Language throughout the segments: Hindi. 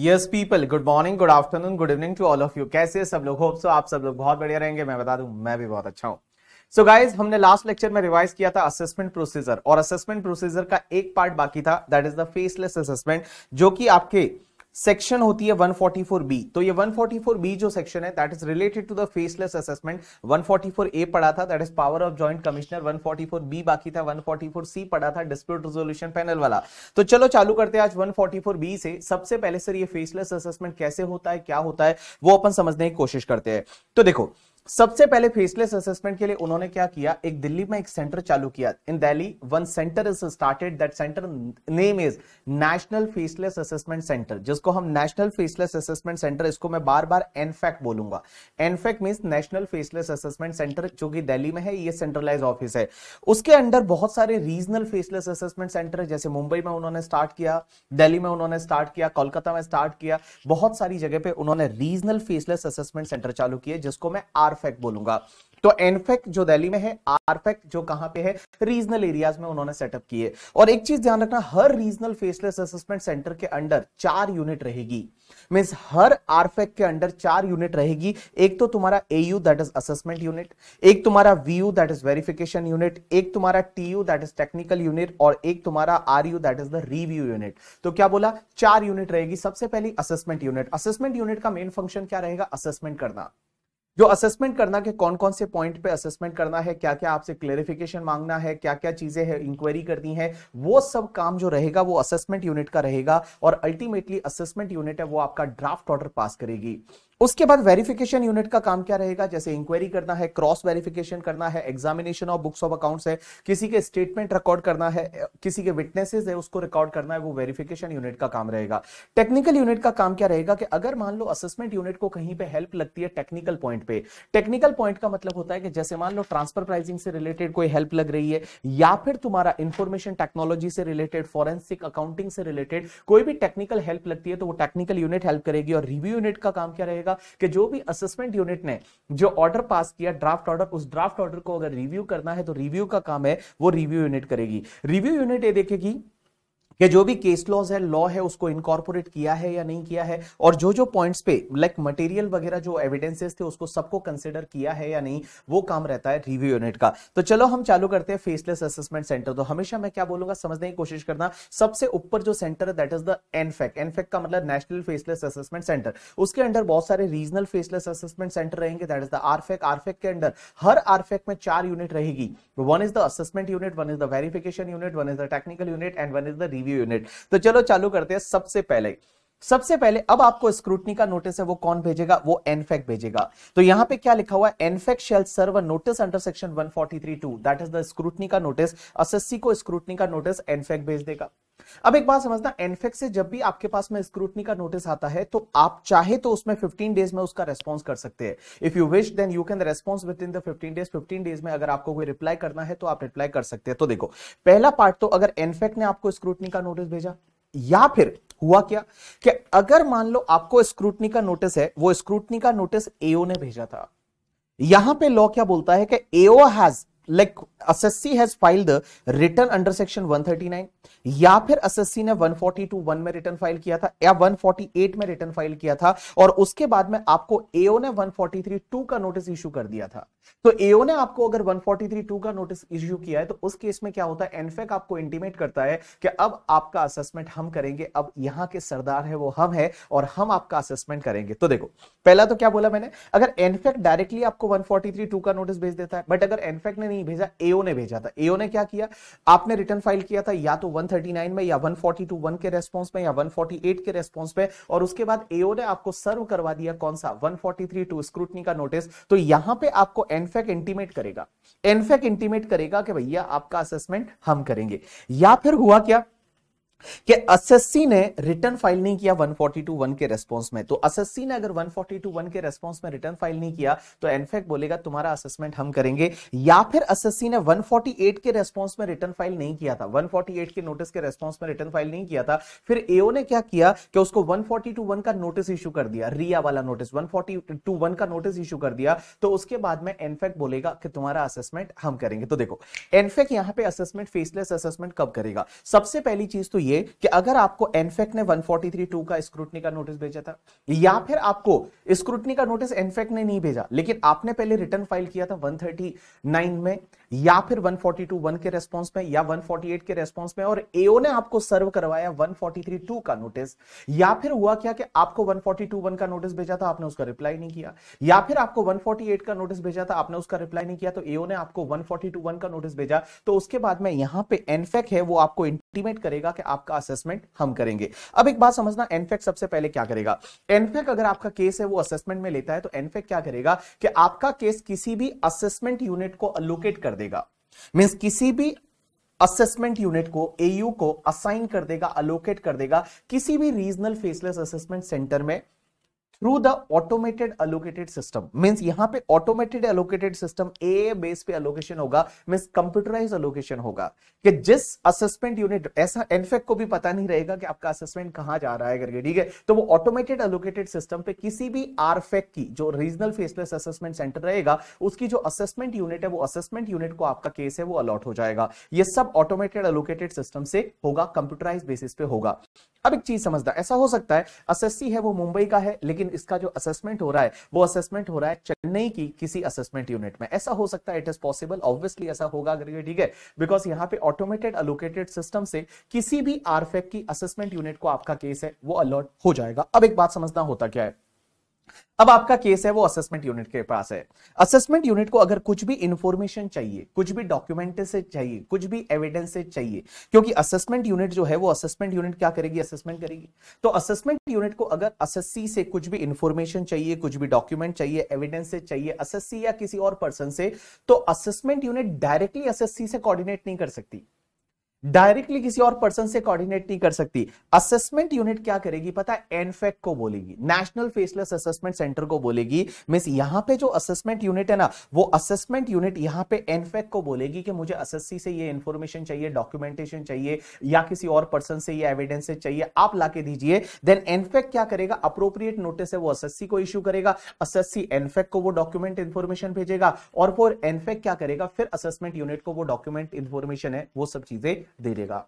Yes people good morning good afternoon good evening to all of you कैसे सब लोग होप सो आप सब लोग बहुत बढ़िया रहेंगे मैं बता दूं मैं भी बहुत अच्छा हूं सो so गाइज हमने लास्ट लेक्चर में रिवाइज किया था असेसमेंट प्रोसीजर और असेसमेंट प्रोसीजर का एक पार्ट बाकी था that is the faceless assessment जो कि आपके सेक्शन होती है 144 बी तो ये 144 बी जो सेक्शन है that is related to the faceless assessment 144 A पढ़ा था that is power of joint commissioner 144 B बाकी था 144 सी पढ़ा था डिस्प्यूट रिजोल्यूशन पैनल वाला तो चलो चालू करते हैं आज 144 बी से सबसे पहले सर ये फेसलेस असेसमेंट कैसे होता है क्या होता है वो अपन समझने की कोशिश करते हैं तो देखो सबसे पहले फेसलेस असेसमेंट के लिए उन्होंने क्या किया एक दिल्ली में एक सेंटर चालू किया in Delhi one center is started that center name is national faceless assessment center जिसको हम नेशनल फेसलेस असेसमेंट सेंटर इसको मैं बार बार एनफैक्ट बोलूंगा NFAC mean national faceless assessment center जो कि दिल्ली में है ये सेंट्रलाइज ऑफिस है उसके अंडर बहुत सारे रीजनल फेसलेस असेसमेंट सेंटर है जैसे मुंबई में उन्होंने स्टार्ट किया दिल्ली में उन्होंने स्टार्ट किया कोलकाता में स्टार्ट किया बहुत सारी जगह पे उन्होंने रीजनल फेसलेस असेसमेंट सेंटर चालू किया जिसको मैं आर आरफेक बोलूंगा तो एनफेक जो दिल्ली में है आरफेक जो कहां पे है रीजनल एरियाज में उन्होंने सेटअप किए और एक चीज ध्यान रखना हर रीजनल फेसलेस असेसमेंट सेंटर के अंडर चार यूनिट रहेगी मीन्स हर आरफेक के अंडर चार यूनिट रहेगी एक तो तुम्हारा AU that is assessment unit एक तुम्हारा VU that is verification unit एक तुम्हारा TU that is technical unit और एक तुम्हारा R U that is the review unit तो क्या बोला चार यूनिट रहेगी सबसे पहली असेसमेंट यूनिट असेसमेंट यूनिट का मेन फंक्शन क्या रहेगा असेसमेंट करना जो असेसमेंट करना के कौन कौन से पॉइंट पे असेसमेंट करना है क्या क्या आपसे क्लेरिफिकेशन मांगना है क्या क्या चीजें है इंक्वायरी करनी है वो सब काम जो रहेगा वो असेसमेंट यूनिट का रहेगा और अल्टीमेटली असेसमेंट यूनिट है वो आपका ड्राफ्ट ऑर्डर पास करेगी उसके बाद वेरिफिकेशन यूनिट का काम क्या रहेगा जैसे इंक्वायरी करना है क्रॉस वेरिफिकेशन करना है examination of books of accounts है किसी के स्टेटमेंट रिकॉर्ड करना है किसी के विटनेसेस है उसको रिकॉर्ड करना है वो वेरिफिकेशन यूनिट का काम रहेगा टेक्निकल यूनिट का काम क्या रहेगा कि अगर मान लो असेसमेंट यूनिट को कहीं पे हेल्प लगती है टेक्निकल पॉइंट पे टेक्निकल पॉइंट का मतलब होता है कि जैसे मान लो ट्रांसफर प्राइसिंग से रिलेटेड कोई हेल्प लग रही है या फिर तुम्हारा इंफॉर्मेशन टेक्नोलॉजी से रिलेटेड फॉरेंसिक अकाउंटिंग से रिलेटेड कोई भी टेक्निकल हेल्प लगती है तो वो टेक्निकल यूनिट हेल्प करेगी और रिव्यू यूनिट का काम क्या रहेगा जाएगा कि जो भी असेसमेंट यूनिट ने जो ऑर्डर पास किया ड्राफ्ट ऑर्डर उस ड्राफ्ट ऑर्डर को अगर रिव्यू करना है तो रिव्यू का काम है वो रिव्यू यूनिट करेगी रिव्यू यूनिट ये देखेगी कि जो भी केस लॉज है लॉ है उसको इनकॉर्पोरेट किया है या नहीं किया है और जो जो पॉइंट्स पे लाइक मटेरियल वगैरह जो एविडेंसेस थे उसको सबको कंसिडर किया है या नहीं वो काम रहता है रिव्यू यूनिट का तो चलो हम चालू करते हैं फेसलेस असेसमेंट सेंटर तो हमेशा मैं क्या बोलूंगा समझने की कोशिश करना सबसे ऊपर जो सेंटर है that is the NFAC NFAC का मतलब नेशनल फेसलेस असेसमेंट सेंटर उसके अंडर बहुत सारे रीजनल फेसलेस असेसमेंट सेंटर रहेंगे that is the RFAC RFAC के अंडर हर आरफेक e में चार यूनिट रहेगी one is the assessment unit one is the verification unit one is the technical unit and one is the review unit तो चलो चालू करते हैं सबसे पहले सबसे पहले अब आपको स्क्रूटनी का नोटिस है वो कौन भेजेगा वो एनफेक्ट e भेजेगा तो यहां पे क्या लिखा हुआ है NFAC shall serve notice under section 143.2 that is the scrutiny का नोटिस एसएससी को स्क्रूटनी का नोटिस एनफेक्ट e भेज देगा अब एक बात समझना एनफेक्ट e से जब भी आपके पास में स्क्रूटनी का नोटिस आता है तो आप चाहे तो उसमें 15 डेज में उसका रेस्पॉन्स कर सकते हैं if you wish then you can response within the 15 days 15 days में अगर आपको कोई रिप्लाई करना है तो आप रिप्लाई कर सकते हैं तो देखो पहला पार्ट तो अगर एनफेक्ट ने आपको स्क्रूटनी का नोटिस भेजा या फिर हुआ क्या कि अगर मान लो आपको स्क्रूटनी का नोटिस है वो स्क्रूटनी का नोटिस एओ ने भेजा था यहां पे लॉ क्या बोलता है कि AO has like assessee has filed return under section 139 या फिर एसएससी ने 1421 में रिटर्न फाइल किया था या 148 में रिटर्न फाइल किया था और उसके बाद में आपको एओ ने 1432 का नोटिस इशू कर दिया था तो एओ ने आपको अगर 1432 का नोटिस इशू किया है तो उस केस में क्या होता है एनफेक आपको इंटीमेट करता है कि अब आपका असेसमेंट हम करेंगे अब यहां के सरदार है वो हम है और हम आपका असेसमेंट करेंगे तो देखो पहला तो क्या बोला मैंने अगर एनफेक डायरेक्टली आपको 1432 का नोटिस भेज देता है बट अगर एनफेक ने नहीं नहीं भेजा एओ ने भेजा था एओ ने क्या किया आपने रिटर्न फाइल किया था या तो 139 में या 142 के रेस्पॉन्स में या 148 के रेस्पॉन्स में और उसके बाद एओ ने आपको सर्व करवा दिया कौन सा 143 टू स्क्रूटनी का नोटिस तो यहां पे आपको एनफेक इंटीमेट करेगा एनफेक इंटीमेट करेगा कि भैया आपका असेसमेंट हम करेंगे या फिर हुआ क्या कि एसएससी ने रिटर्न फाइल नहीं किया 1421 के रेस्पॉन्स में तो एसएससी ने अगर 1421 के रेस्पॉन्स में रिटर्न फाइल नहीं किया तो एनफेक्ट बोलेगा तुम्हारा असेसमेंट हम करेंगे या फिर एसएससी ने 148 के रेस्पॉन्स में रिटर्न फाइल नहीं किया था 148 के नोटिस के रेस्पॉन्स में रिटर्न फाइल नहीं किया था फिर एओ ने क्या किया कि उसको 1421 का नोटिस इशू कर दिया रिया वाला नोटिस 1421 का नोटिस इशू कर दिया तो उसके बाद में एनफेक्ट बोलेगा कि तुम्हारा असेसमेंट हम करेंगे तो देखो एनफेक्ट यहां पे असेसमेंट फेसलेस असेसमेंट कब करेगा सबसे पहली चीज तो ये ये कि अगर आपको एनफेक्ट ने 1432 का स्क्रूटनी का नोटिस भेजा था या फिर आपको स्क्रूटनी का नोटिस एनफेक्ट ने नहीं भेजा लेकिन आपने पहले रिटर्न फाइल किया था 139 में या फिर 142 वन के रेस्पॉन्स में या 148 के रेस्पॉन्स में और एओ ने आपको सर्व करवाया 1432 का नोटिस या फिर हुआ क्या कि आपको 1421 का नोटिस भेजा था आपने उसका रिप्लाई नहीं किया या फिर आपको 148 का नोटिस भेजा था आपने उसका रिप्लाई नहीं किया तो एओ ने आपको 1421 का नोटिस भेजा तो उसके बाद में यहां पे एनफेक है वो आपको एस्टिमेट करेगा कि आपका असेसमेंट हम करेंगे अब एक बात समझना एनफेक सबसे पहले क्या करेगा एनफेक अगर आपका केस है वो असेसमेंट में लेता है तो एनफेक क्या करेगा कि आपका केस किसी भी असेसमेंट यूनिट को अलोकेट कर देगा मीन्स किसी भी असेसमेंट यूनिट को एयू को असाइन कर देगा अलोकेट कर देगा किसी भी रीजनल फेसलेस असेसमेंट सेंटर में through the automated allocated system means यहां पे ऑटोमेटेड एलोकेटेड सिस्टम ए बेस पे एलोकेशन होगा मीन्स कंप्यूटराइज एलोकेशन होगा कि जिस असेसमेंट यूनिट ऐसा एनफेक्ट को भी पता नहीं रहेगा कि आपका असेसमेंट कहां जा रहा है करके ठीक है तो वो ऑटोमेटेड एलोकेटेड सिस्टम पे किसी भी आरफेक की जो रीजनल फेसलेस असेसमेंट सेंटर रहेगा उसकी जो असेसमेंट यूनिट है वो असेसमेंट यूनिट को आपका केस है वो अलॉट हो जाएगा ये सब ऑटोमेटेड एलोकेटेड सिस्टम से होगा कंप्यूटराइज बेसिस पे होगा अब एक चीज समझदार ऐसा हो सकता है असेसी है वो मुंबई का है लेकिन इसका जो असेसमेंट हो रहा है वो असेसमेंट हो रहा है चेन्नई की किसी असेसमेंट यूनिट में ऐसा हो सकता है इट इज पॉसिबल ऑब्वियसली ऐसा होगा अगर ये ठीक है बिकॉज यहाँ पे ऑटोमेटेड अलोकेटेड सिस्टम से किसी भी आरफेक e की असेसमेंट यूनिट को आपका केस है वो अलर्ट हो जाएगा अब एक बात समझना होता क्या है अब आपका केस है वो असेसमेंट यूनिट के पास है असेसमेंट यूनिट को अगर कुछ भी इंफॉर्मेशन चाहिए कुछ भी डॉक्यूमेंट से चाहिए कुछ भी एविडेंस से चाहिए क्योंकि असेसमेंट यूनिट जो है वो असेसमेंट यूनिट क्या करेगी असेसमेंट करेगी तो असेसमेंट यूनिट को अगर असेसी से कुछ भी इंफॉर्मेशन चाहिए कुछ भी डॉक्यूमेंट चाहिए एविडेंस से चाहिए असेसी या किसी और पर्सन से तो असेसमेंट यूनिट डायरेक्टली असेसी से कोऑर्डिनेट नहीं कर सकती डायरेक्टली किसी और पर्सन से कोऑर्डिनेट नहीं कर सकती असेसमेंट यूनिट क्या करेगी पता है एनफेक को बोलेगी नेशनल फेसलेस असेसमेंट सेंटर को बोलेगी मिस यहां पे जो असेसमेंट यूनिट है ना वो असेसमेंट यूनिट यहां पे एनफेक को बोलेगी कि मुझे असेसी से ये इंफॉर्मेशन चाहिए डॉक्यूमेंटेशन चाहिए या किसी और पर्सन से ये एविडेंस चाहिए आप लाके दीजिए देन एनफेक क्या करेगा अप्रोप्रिएट नोटिस है वो असेसी को इश्यू करेगा असेसी एनफेक को वो डॉक्यूमेंट इंफॉर्मेशन भेजेगा और फिर एनफेक क्या करेगा फिर असेसमेंट यूनिट को वो डॉक्यूमेंट इंफॉर्मेशन है वो सब चीजें दे देगा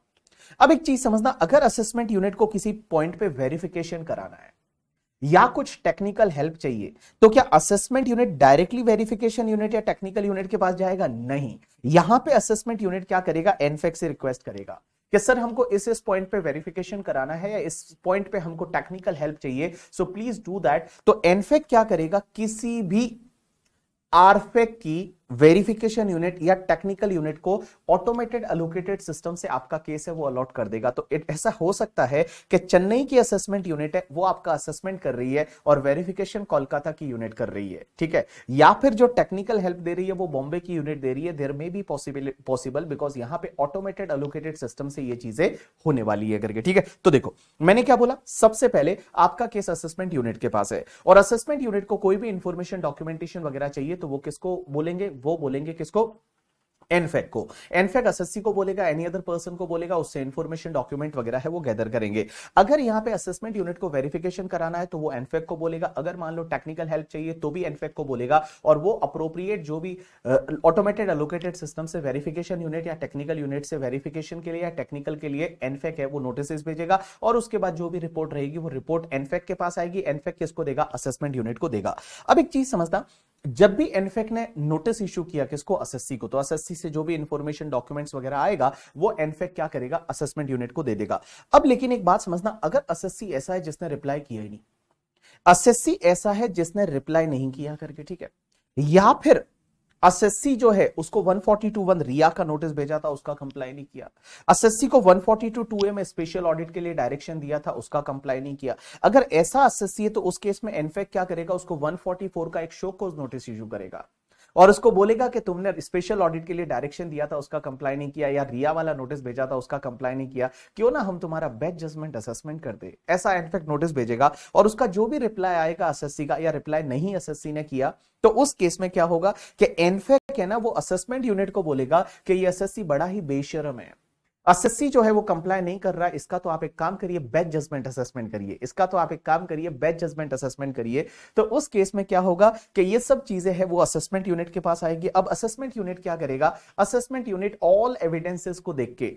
अब एक चीज समझना अगर असेसमेंट यूनिट को किसी पॉइंट पे वेरिफिकेशन कराना है या कुछ टेक्निकल हेल्प चाहिए तो क्या assessment unit directly verification unit या टेक्निकल यूनिट के पास जाएगा नहीं यहां पे असेसमेंट यूनिट क्या करेगा एनफेक्स से रिक्वेस्ट करेगा कि सर हमको इस इस पॉइंट पे वेरिफिकेशन कराना है या इस पॉइंट पे हमको टेक्निकल हेल्प चाहिए सो प्लीज डू दैट तो एनफेक क्या करेगा किसी भी आरफेक की वेरिफिकेशन यूनिट या टेक्निकल यूनिट को ऑटोमेटेड अलोकेटेड सिस्टम से आपका केस है वो अलॉट कर देगा तो इट ऐसा हो सकता है कि चेन्नई की असेसमेंट यूनिट है वो आपका असेसमेंट कर रही है और वेरिफिकेशन कोलकाता की यूनिट कर रही है ठीक है या फिर जो टेक्निकल हेल्प दे रही है वो बॉम्बे की यूनिट दे रही है there may be possible possible because यहां पर ऑटोमेटेड अलोकेटेड सिस्टम से ये चीजें होने वाली है करके ठीक है तो देखो मैंने क्या बोला सबसे पहले आपका केस असेसमेंट यूनिट के पास है और असेसमेंट यूनिट को कोई भी इंफॉर्मेशन डॉक्यूमेंटेशन वगैरह चाहिए तो वो किसको बोलेंगे वो बोलेंगे किसको एनफेक e को एनफेक एसएससी e को बोलेगा एनी अदर पर्सन को बोलेगा उससे इंफॉर्मेशन डॉक्यूमेंट वगैरह है वो गैदर करेंगे अगर यहां पे असेसमेंट यूनिट को वेरिफिकेशन कराना है तो वो एनफेक e को बोलेगा अगर मान लो टेक्निकल हेल्प चाहिए तो भी एनफेक को बोलेगा और वो अप्रोप्रिएट जो भी ऑटोमेटेड एलोकेटेड सिस्टम से वेरिफिकेशन यूनिट या टेक्निकल यूनिट से वेरिफिकेशन के लिए या टेक्निकल के लिए एनफेक है वो नोटिस भेजेगा और उसके बाद जो भी रिपोर्ट रहेगी वो रिपोर्ट एनफेक के पास आएगी एनफेक किसको देगा असेसमेंट यूनिट को देगा अब एक चीज समझता जब भी एनफेक ने नोटिस इश्यू किया किसको एसएससी को तो एसएससी से जो भी इंफॉर्मेशन डॉक्यूमेंट्स वगैरह आएगा वो एनफेक क्या करेगा असेसमेंट यूनिट को दे देगा अब लेकिन एक बात समझना अगर एसएससी ऐसा है जिसने रिप्लाई किया ही नहीं एसएससी ऐसा है जिसने रिप्लाई नहीं किया करके ठीक है या फिर एसएससी जो है उसको 1421 रिया का नोटिस भेजा था उसका कंप्लाई नहीं किया एसएससी को 1422 ए में स्पेशल ऑडिट के लिए डायरेक्शन दिया था उसका कंप्लाई नहीं किया अगर ऐसा एसएससी है तो उस केस में एनफेक क्या करेगा उसको 144 का एक शो कोज नोटिस इशू करेगा और उसको बोलेगा कि तुमने स्पेशल ऑडिट के लिए डायरेक्शन दिया था उसका कंप्लाई नहीं किया या रिया वाला नोटिस भेजा था उसका कंप्लाई नहीं किया क्यों ना हम तुम्हारा बेस्ट जजमेंट असेसमेंट कर दे ऐसा इनफेक्ट नोटिस भेजेगा और उसका जो भी रिप्लाई आएगा एसएससी का या रिप्लाई नहीं एसएससी ने किया तो उस केस में क्या होगा कि एनफेक्ट है ना वो असेसमेंट यूनिट को बोलेगा कि ये एसएससी बड़ा ही बेशरम है एसएससी जो है वो कंप्लाई नहीं कर रहा है इसका तो आप एक काम करिए बेच जजमेंट असेसमेंट करिए इसका तो आप एक काम करिए बेच जजमेंट असेसमेंट करिए तो उस केस में क्या होगा कि ये सब चीजें हैं वो असेसमेंट यूनिट के पास आएगी अब असेसमेंट यूनिट क्या करेगा असेसमेंट यूनिट ऑल एविडेंसेस को देख के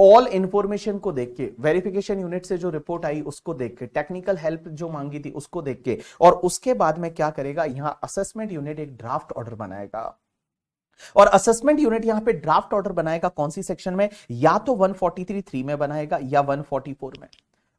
ऑल इंफॉर्मेशन को देख के वेरिफिकेशन यूनिट से जो रिपोर्ट आई उसको देख के टेक्निकल हेल्प जो मांगी थी उसको देख के और उसके बाद में क्या करेगा यहां असेसमेंट यूनिट एक ड्राफ्ट ऑर्डर बनाएगा और असेसमेंट यूनिट यहां पे ड्राफ्ट ऑर्डर बनाएगा कौन सी सेक्शन में या तो 143 थ्री में बनाएगा या 144 में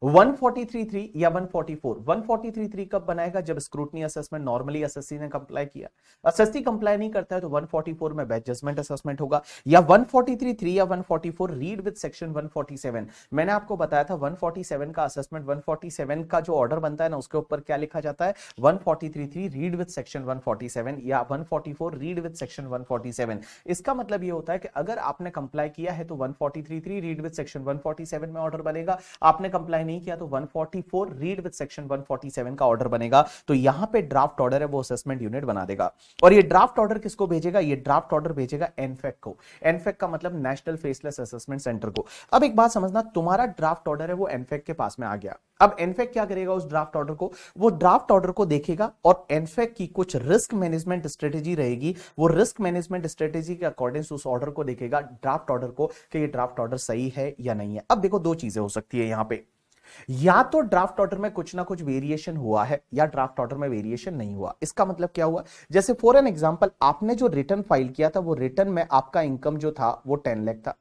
1433 या 144 1433 कब बनाएगा जब स्क्रूटनी असेसमेंट नॉर्मली एसएससी ने कंप्लाई किया एसएससी कंप्लाई नहीं करता है तो 144 में बैच जजमेंट असेसमेंट होगा या 1433 या 144 रीड विद सेक्शन 147 मैंने आपको बताया था 147 का असेसमेंट 147 का जो ऑर्डर बनता है ना उसके ऊपर क्या लिखा जाता है 1433 रीड विद सेक्शन 147 या 144 रीड विद सेक्शन 147 इसका मतलब ये होता है कि अगर आपने कंप्लाई किया है तो 1433 रीड विद सेक्शन 147 में ऑर्डर बनेगा आपने कंप्लाई नहीं किया तो 144 रीड विद सेक्शन 147 का ऑर्डर बनेगा तो यहां पे ड्राफ्ट ऑर्डर है वो असेसमेंट यूनिट बना देगा और ये ड्राफ्ट ऑर्डर किसको भेजेगा ये ड्राफ्ट ऑर्डर भेजेगा एनफेक्ट को एनफेक्ट का मतलब नेशनल फेसलेस असेसमेंट सेंटर को अब एक बात समझना तुम्हारा ड्राफ्ट ऑर्डर है वो एनफेक्ट के पास में आ गया अब एनफेक क्या करेगा उस ड्राफ्ट ऑर्डर को वो ड्राफ्ट ऑर्डर को देखेगा और एनफेक की कुछ रिस्क मैनेजमेंट स्ट्रेटेजी रहेगी वो रिस्क मैनेजमेंट स्ट्रेटेजी के अकॉर्डिंग उस ऑर्डर को देखेगा ड्राफ्ट ऑर्डर को कि ये ड्राफ्ट ऑर्डर सही है या नहीं है अब देखो दो चीजें हो सकती है यहां पर या तो ड्राफ्ट ऑर्डर में कुछ ना कुछ वेरिएशन हुआ है या ड्राफ्ट ऑर्डर में वेरिएशन नहीं हुआ इसका मतलब क्या हुआ जैसे फॉर एन एग्जाम्पल आपने जो रिटर्न फाइल किया था वो रिटर्न में आपका इनकम जो था वो टेन लैख था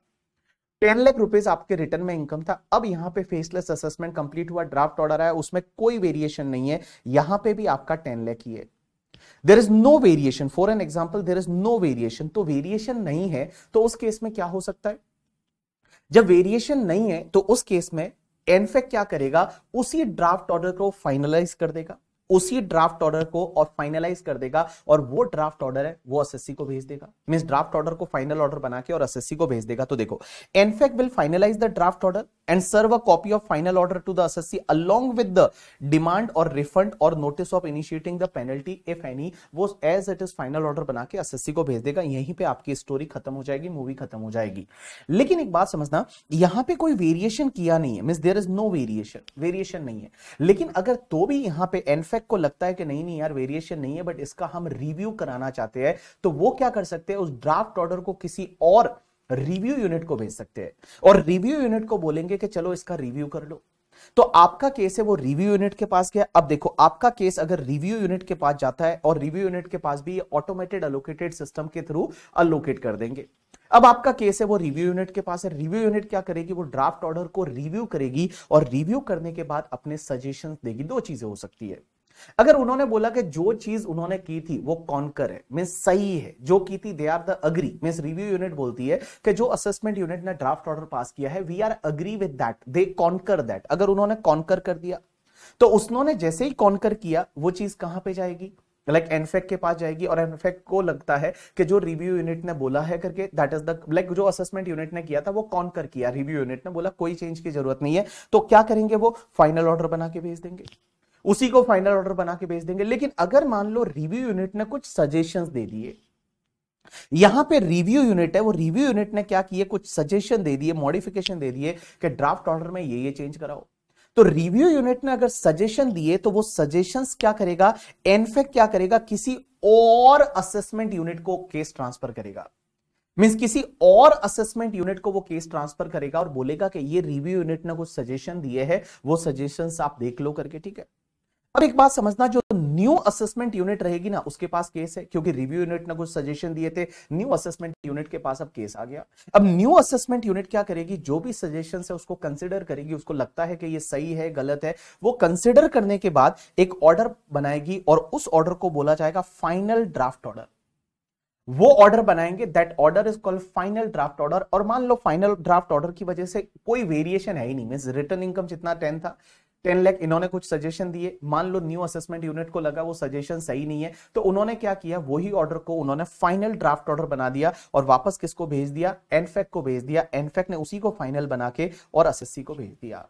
टेन लाख रुपीज आपके रिटर्न में इनकम था अब यहाँ पे फेसलेस असेसमेंट कंप्लीट हुआ ड्राफ्ट ऑर्डर आया उसमें कोई वेरिएशन नहीं है यहां पे भी आपका टेन लाख ही है there is no variation for an example there is no variation तो वेरिएशन नहीं है तो उस केस में क्या हो सकता है जब वेरिएशन नहीं है तो उस केस में एनफेक क्या करेगा उसी ड्राफ्ट ऑर्डर को फाइनलाइज कर देगा उसी ड्राफ्ट ऑर्डर को और फाइनलाइज कर देगा और वो ड्राफ्ट ऑर्डर है वो एसएससी को भेज देगा मीन ड्राफ्ट ऑर्डर को फाइनल ऑर्डर बना के और एसएससी को भेज देगा तो देखो NFAC will finalize the draft order and serve a copy of final order to the assessee along with the demand और रिफंड और notice of initiating the penalty if any वो as it is final order बना के एसएससी को भेज देगा यहीं पे आपकी स्टोरी खत्म हो जाएगी मूवी खत्म हो जाएगी लेकिन एक बात समझना यहां पे कोई वेरिएशन किया नहीं है mean there is no variation variation नहीं है लेकिन अगर तो भी यहां पे एनफेक्ट परफेक्ट को लगता है कि नहीं नहीं यार वेरिएशन नहीं है बट इसका हम रिव्यू कराना चाहते हैं तो वो क्या कर सकते हैं उस ड्राफ्ट ऑर्डर को किसी और रिव्यू यूनिट को भेज सकते हैं और रिव्यू यूनिट को बोलेंगे कि चलो इसका रिव्यू कर लो तो आपका केस है वो रिव्यू यूनिट के पास गया अब देखो आपका केस अगर रिव्यू यूनिट के पास जाता है और रिव्यू यूनिट के पास भी ऑटोमेटेड अलोकेटेड सिस्टम के थ्रू अलोकेट कर देंगे अब आपका केस है वो रिव्यू यूनिट के पास है रिव्यू यूनिट क्या करेगी वो ड्राफ्ट ऑर्डर को रिव्यू करेगी और रिव्यू करने के बाद अपने सजेशन देगी दो चीजें हो सकती है अगर उन्होंने बोला कि जो चीज उन्होंने की थी वो कॉन्कर है मीन सही है जो की थी they are the agree mean review unit बोलती है कि जो असेसमेंट यूनिट ने ड्राफ्ट ऑर्डर पास किया है we are agree with that they concur that अगर उन्होंने कॉन्कर कर दिया तो उसने जैसे ही कॉन्कर किया वो चीज कहां पे जाएगी लाइक like एनफेक के पास जाएगी और एनफेक को लगता है कि जो रिव्यू यूनिट ने बोला है करके दैट इज द लाइक जो असेसमेंट यूनिट ने किया था वो कौन कर किया रिव्यू यूनिट ने बोला कोई चेंज की जरूरत नहीं है तो क्या करेंगे वो फाइनल ऑर्डर बना के भेज देंगे उसी को फाइनल ऑर्डर बना के भेज देंगे लेकिन अगर मान लो रिव्यू यूनिट ने कुछ सजेशन दे दिए यहां पे रिव्यू यूनिट है वो रिव्यू यूनिट ने क्या किए कुछ सजेशन दे दिए मॉडिफिकेशन दे दिए कि ड्राफ्ट ऑर्डर में ये ये चेंज कराओ तो रिव्यू यूनिट ने अगर सजेशन दिए तो वो सजेशंस क्या करेगा एनफेक्ट क्या करेगा किसी और असेसमेंट यूनिट को केस ट्रांसफर करेगा मीन्स किसी और असेसमेंट यूनिट को वो केस ट्रांसफर करेगा और बोलेगा कि ये रिव्यू यूनिट ने कुछ सजेशन दिए हैं वो सजेशंस आप देख लो करके ठीक है अब एक बात समझना जो न्यू असेसमेंट यूनिट रहेगी ना उसके पास केस है क्योंकि रिव्यू यूनिट ने कुछ सजेशन दिए थे न्यू असेसमेंट यूनिट के पास अब केस आ गया अब न्यू असेसमेंट यूनिट क्या करेगी जो भी सजेशन है उसको कंसिडर करेगी उसको लगता है कि ये सही है गलत है वो कंसिडर करने के बाद एक ऑर्डर बनाएगी और उस ऑर्डर को बोला जाएगा फाइनल ड्राफ्ट ऑर्डर वो ऑर्डर बनाएंगे that order is called final draft order और मान लो फाइनल ड्राफ्ट ऑर्डर की वजह से कोई वेरिएशन है ही नहीं मीन रिटर्न इनकम जितना टेन था टेन लैख इन्होंने कुछ सजेशन दिए मान लो न्यू असेसमेंट यूनिट को लगा वो सजेशन सही नहीं है तो उन्होंने क्या किया वही ऑर्डर को उन्होंने फाइनल ड्राफ्ट ऑर्डर बना दिया और वापस किसको भेज दिया एनफेक को भेज दिया एनफेक ने उसी को फाइनल बना के और एस को भेज दिया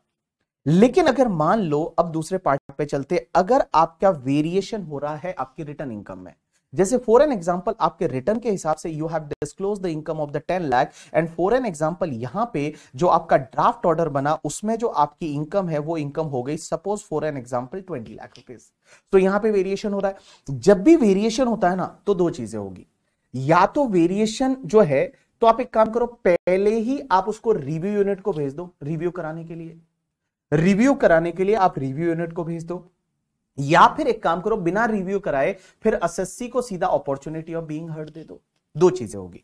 लेकिन अगर मान लो अब दूसरे पार्ट पे चलते अगर आपका वेरिएशन हो रहा है आपकी रिटर्न इनकम में जैसे फॉर एन एग्जाम्पल आपके रिटर्न के हिसाब से you have disclose the income of the ten lakh and for an example यहाँ पे जो आपका ड्राफ्ट ऑर्डर बना उसमें जो आपकी इनकम है वो इनकम हो गई suppose for an example twenty lakh rupees तो यहाँ पे वेरिएशन हो रहा है जब भी वेरिएशन होता है ना तो दो चीजें होगी या तो वेरिएशन जो है तो आप एक काम करो पहले ही आप उसको रिव्यू यूनिट को भेज दो रिव्यू कराने के लिए रिव्यू कराने के लिए आप रिव्यू यूनिट को भेज दो या फिर एक काम करो बिना रिव्यू कराए फिर असेसी को सीधा अपॉर्चुनिटी ऑफ बीइंग हर्ट दे दो दो चीजें होगी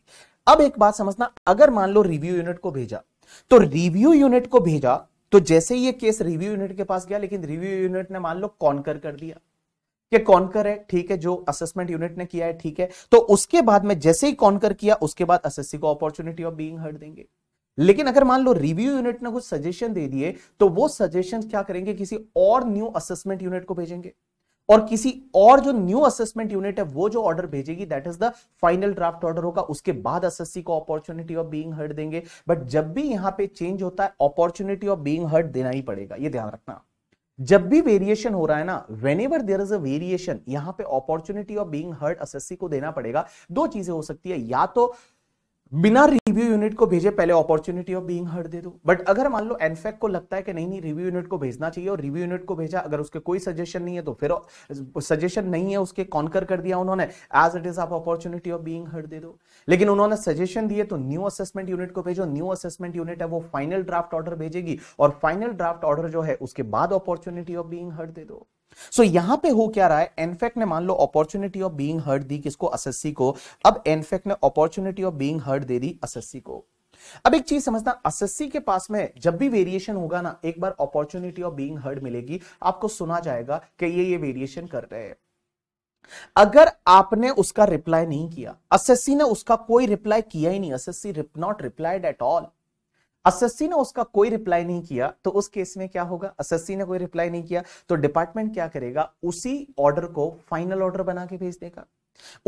अब एक बात समझना अगर मान लो रिव्यू यूनिट को भेजा तो रिव्यू यूनिट को भेजा तो जैसे ये केस रिव्यू यूनिट के पास गया लेकिन रिव्यू यूनिट ने मान लो कौन कर दिया कि कर है ठीक है जो असेसमेंट यूनिट ने किया है ठीक है तो उसके बाद में जैसे ही कर किया उसके बाद असेसी को अपॉर्चुनिटी ऑफ बीइंग हर्ट देंगे लेकिन अगर मान लो रिव्यू यूनिट ने कुछ सजेशन दे दिए तो वो सजेशन क्या करेंगे किसी और न्यू असेसमेंट यूनिट को भेजेंगे और किसी और जो न्यू असेसमेंट यूनिट है वो जो ऑर्डर भेजेगी that is the final draft order होगा उसके बाद एसएससी को अपॉर्चुनिटी ऑफ बीइंग हर्ड देंगे बट जब भी यहां पे चेंज होता है अपॉर्चुनिटी ऑफ बीइंग हर्ड देना ही पड़ेगा ये ध्यान रखना जब भी वेरिएशन हो रहा है ना whenever there is a variation यहां पे opportunity of being heard assessee को देना पड़ेगा दो चीजें हो सकती है या तो बिना रिव्यू यूनिट को भेजे पहले अपॉर्चुनिटी ऑफ बीइंग हर्ड दे दो बट अगर मान लो एनफेक को लगता है कि नहीं नहीं रिव्यू यूनिट को भेजना चाहिए और रिव्यू यूनिट को भेजा अगर उसके कोई सजेशन नहीं है तो फिर सजेशन नहीं है उसके कॉन्कर कर दिया उन्होंने एज इट इज आप अपॉर्चुनिटी ऑफ बीइंग हर्ड दे दो लेकिन उन्होंने सजेशन दिए तो न्यू असेसमेंट यूनिट को भेजो न्यू असेसमेंट यूनिट है वो फाइनल ड्राफ्ट ऑर्डर भेजेगी और फाइनल ड्राफ्ट ऑर्डर जो है उसके बाद अपॉर्चुनिटी ऑफ बींग हर्ड दे दो सो so, यहां पे हो क्या रहा है एनफेक्ट ने मान लो अपॉर्चुनिटी ऑफ बीइंग हर्ड दी किसको असेसी को अब एनफेक्ट ने अपॉर्चुनिटी ऑफ बीइंग हर्ड दे दी असेसी को अब एक चीज समझना असेसी के पास में जब भी वेरिएशन होगा ना एक बार अपॉर्चुनिटी ऑफ बीइंग हर्ड मिलेगी आपको सुना जाएगा कि ये ये वेरिएशन कर रहे हैं अगर आपने उसका रिप्लाई नहीं किया असेसी ने उसका कोई रिप्लाई किया ही नहीं assessee not replied at all assessee ने उसका कोई रिप्लाई नहीं किया तो उस केस में क्या होगा असस्सी ने कोई रिप्लाई नहीं किया तो डिपार्टमेंट क्या करेगा उसी ऑर्डर को फाइनल ऑर्डर बना के भेज देगा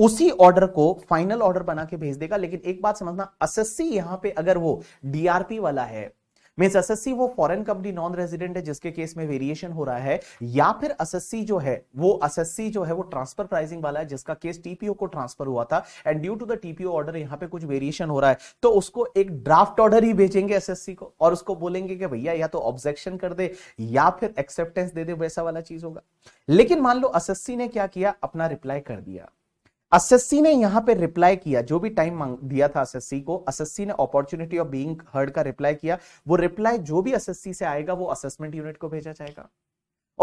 उसी ऑर्डर को फाइनल ऑर्डर बना के भेज देगा लेकिन एक बात समझना असएससी यहां पे अगर वो डीआरपी वाला है मीन्स एस एस वो फॉरेन कंपनी नॉन रेजिडेंट है जिसके केस में वेरिएशन हो रहा है या फिर एस जो है वो एस जो है वो ट्रांसफर प्राइसिंग वाला है जिसका केस टीपीओ को ट्रांसफर हुआ था and due to the TPO order यहाँ पे कुछ वेरिएशन हो रहा है तो उसको एक ड्राफ्ट ऑर्डर ही भेजेंगे एस को और उसको बोलेंगे कि भैया या तो ऑब्जेक्शन कर दे या फिर एक्सेप्टेंस दे दे वैसा वाला चीज होगा लेकिन मान लो एस ने क्या किया अपना रिप्लाई कर दिया असस्सी ने यहां पे रिप्लाई किया जो भी टाइम मांग दिया था असस्सी को असस्सी ने अपॉर्चुनिटी ऑफ बीइंग हर्ड का रिप्लाई किया वो रिप्लाई जो भी असस्सी से आएगा वो असेसमेंट यूनिट को भेजा जाएगा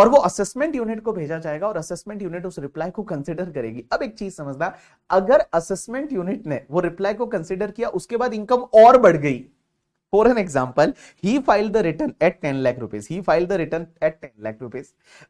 और वो असेसमेंट यूनिट को भेजा जाएगा और असेसमेंट यूनिट उस रिप्लाई को कंसिडर करेगी अब एक चीज समझना अगर असेसमेंट यूनिट ने वो रिप्लाई को कंसिडर किया उसके बाद इनकम और बढ़ गई For an example, he filed the return at 10 lakh rupees. He filed the return at 10 lakh rupees.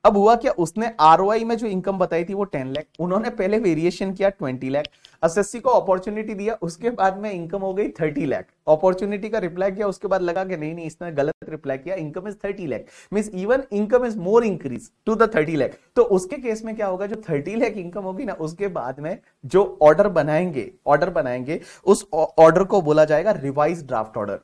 अब हुआ क्या उसने ROI में जो इनकम बताई थी वो 10 लाख उन्होंने पहले वेरिएशन किया 20 लाख एसएससी को अपॉर्चुनिटी दिया उसके बाद में इनकम हो गई 30 लाख अपॉर्चुनिटी का रिप्लाई किया उसके बाद लगा कि नहीं नहीं इसने गलत रिप्लाई किया income is 30 lakh means even income is more increase to the 30 lakh तो उसके केस में क्या होगा जो 30 लाख इनकम होगी ना उसके बाद में जो ऑर्डर बनाएंगे ऑर्डर बनाएंगे उस ऑर्डर को बोला जाएगा revise draft order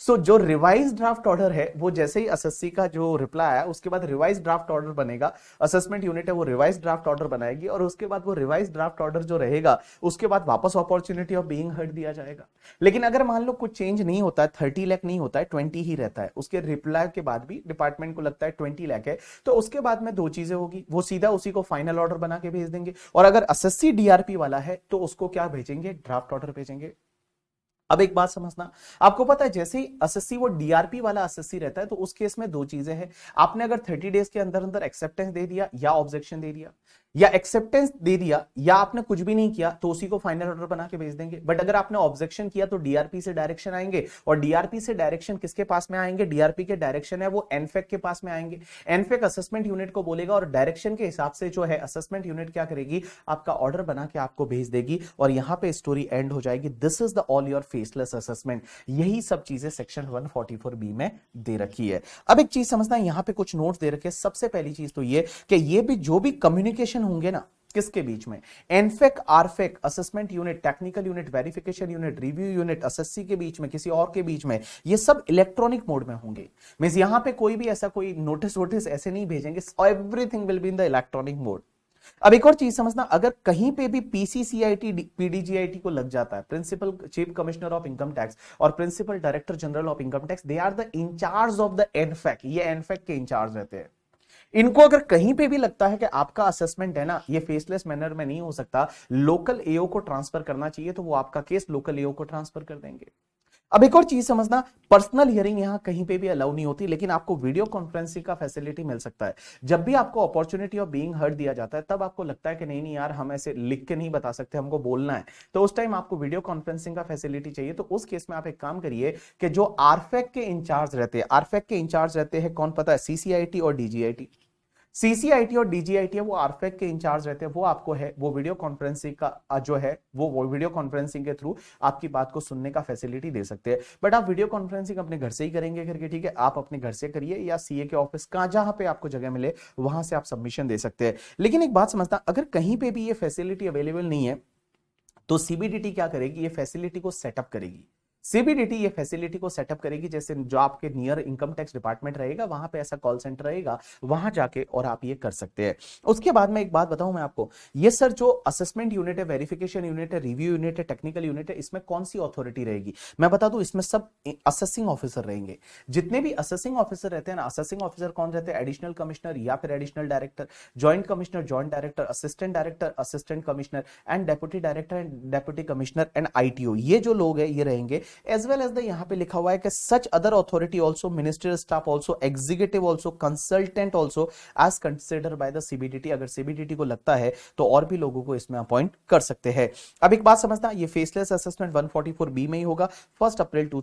so so, जो रिवाइज ड्राफ्ट ऑर्डर है वो जैसे ही एस का जो रिप्लाई आया उसके बाद रिवाइज ड्राफ्ट ऑर्डर बनेगा असेसमेंट यूनिट है वो रिवाइज ड्राफ्ट ऑर्डर बनाएगी और उसके बाद वो रिवाइज ड्राफ्ट ऑर्डर जो रहेगा उसके बाद वापस अपॉर्चुनिटी ऑफ बींग हर्ड दिया जाएगा लेकिन अगर मान लो कुछ चेंज नहीं होता है थर्टी लैख नहीं होता है ट्वेंटी ही रहता है उसके रिप्लाई के बाद भी डिपार्टमेंट को लगता है ट्वेंटी लैख है तो उसके बाद में दो चीजें होगी वो सीधा उसी को फाइनल ऑर्डर बना के भेज देंगे और अगर एस डीआरपी वाला है तो उसको क्या भेजेंगे ड्राफ्ट ऑर्डर भेजेंगे अब एक बात समझना आपको पता है जैसे ही एसएससी वो डीआरपी वाला एस रहता है तो उस केस में दो चीजें हैं आपने अगर थर्टी डेज के अंदर अंदर एक्सेप्टेंस दे दिया या ऑब्जेक्शन दे दिया या एक्सेप्टेंस दे दिया या आपने कुछ भी नहीं किया तो उसी को फाइनल ऑर्डर बना के भेज देंगे बट अगर आपने ऑब्जेक्शन किया तो डीआरपी से डायरेक्शन आएंगे और डीआरपी से डायरेक्शन किसके पास में आएंगे डीआरपी के डायरेक्शन है वो एनफेक e के पास में आएंगे एनफेक असेसमेंट यूनिट को बोलेगा और डायरेक्शन के हिसाब से जो है असेसमेंट यूनिट क्या करेगी आपका ऑर्डर बना के आपको भेज देगी और यहाँ पे स्टोरी एंड हो जाएगी this is the all your faceless assessment यही सब चीजें सेक्शन वन बी में दे रखी है अब एक चीज समझना यहाँ पे कुछ नोट दे रखे सबसे पहली चीज तो ये कि ये भी जो भी कम्युनिकेशन कॉम्पिटिशन होंगे ना किसके बीच में NaFAC ReFAC assessment unit technical unit verification unit review unit assessee के बीच में किसी और के बीच में ये सब इलेक्ट्रॉनिक मोड में होंगे मीन यहां पे कोई भी ऐसा कोई नोटिस वोटिस ऐसे नहीं भेजेंगे everything will be in the electronic mode अब एक और चीज समझना अगर कहीं पे भी पीसीसीआईटी पीडीजीआईटी को लग जाता है principal chief commissioner of income tax और principal director general of income tax they are the in charge of the NaFAC ये एनफेक e के इंचार्ज रहते हैं इनको अगर कहीं पे भी लगता है कि आपका असेसमेंट है ना ये फेसलेस मैनर में नहीं हो सकता लोकल एओ को ट्रांसफर करना चाहिए तो वो आपका केस लोकल एओ को ट्रांसफर कर देंगे अब एक और चीज समझना पर्सनल हियरिंग यहाँ कहीं पे भी अलाउ नहीं होती लेकिन आपको वीडियो कॉन्फ्रेंसिंग का फैसिलिटी मिल सकता है जब भी आपको अपॉर्चुनिटी ऑफ बीइंग हर्ड दिया जाता है तब आपको लगता है कि नहीं नहीं यार हम ऐसे लिख के नहीं बता सकते हमको बोलना है तो उस टाइम आपको वीडियो कॉन्फ्रेंसिंग का फैसिलिटी चाहिए तो उस केस में आप एक काम करिए कि जो आरफेक के इंचार्ज रहते हैं आरफेक के इंचार्ज रहते हैं कौन पता है सीसीआईटी और डीजीआईटी सीसीआईटी और डीजीआईटी है वो आरफेक e के इंचार्ज रहते हैं वो आपको है वो वीडियो कॉन्फ्रेंसिंग का जो है वो वीडियो कॉन्फ्रेंसिंग के थ्रू आपकी बात को सुनने का फैसिलिटी दे सकते हैं बट आप वीडियो कॉन्फ्रेंसिंग अपने घर से ही करेंगे करके ठीक है आप अपने घर से करिए या सीए के ऑफिस कहाँ जहां पे आपको जगह मिले वहां से आप सबमिशन दे सकते हैं लेकिन एक बात समझता अगर कहीं पे भी ये फैसिलिटी अवेलेबल नहीं है तो सीबीडीटी क्या करेगी ये फैसिलिटी को सेटअप करेगी सीबीडीटी ये फैसिलिटी को सेटअप करेगी जैसे जो आपके नियर इनकम टैक्स डिपार्टमेंट रहेगा वहां पे ऐसा कॉल सेंटर रहेगा वहां जाके और आप ये कर सकते हैं उसके बाद में एक बात बताऊं मैं आपको ये सर जो असेसमेंट यूनिट है वेरिफिकेशन यूनिट है रिव्यू यूनिट है टेक्निकल यूनिट है इसमें कौन सी अथॉरिटी रहेगी मैं बता दू इसमें सब असेसिंग ऑफिसर रहेंगे जितने भी असेसिंग ऑफिसर रहते हैं ना असेसिंग ऑफिसर कौन रहते हैं एडिशनल कमिश्नर या फिर additional director joint commissioner joint director assistant director assistant commissioner and deputy director and deputy commissioner and ITO ये जो लोग है ये रहेंगे एज वेल एज द यहाँ पे लिखा हुआ है कि such other authority also minister staff also executive also consultant also as consider by the CBDT अगर सीबीडीटी को लगता है तो और भी लोगों को इसमें अपॉइंट कर सकते हैं अब एक बात समझना ये फेसलेस असेसमेंट वन बी में ही होगा फर्स्ट अप्रैल टू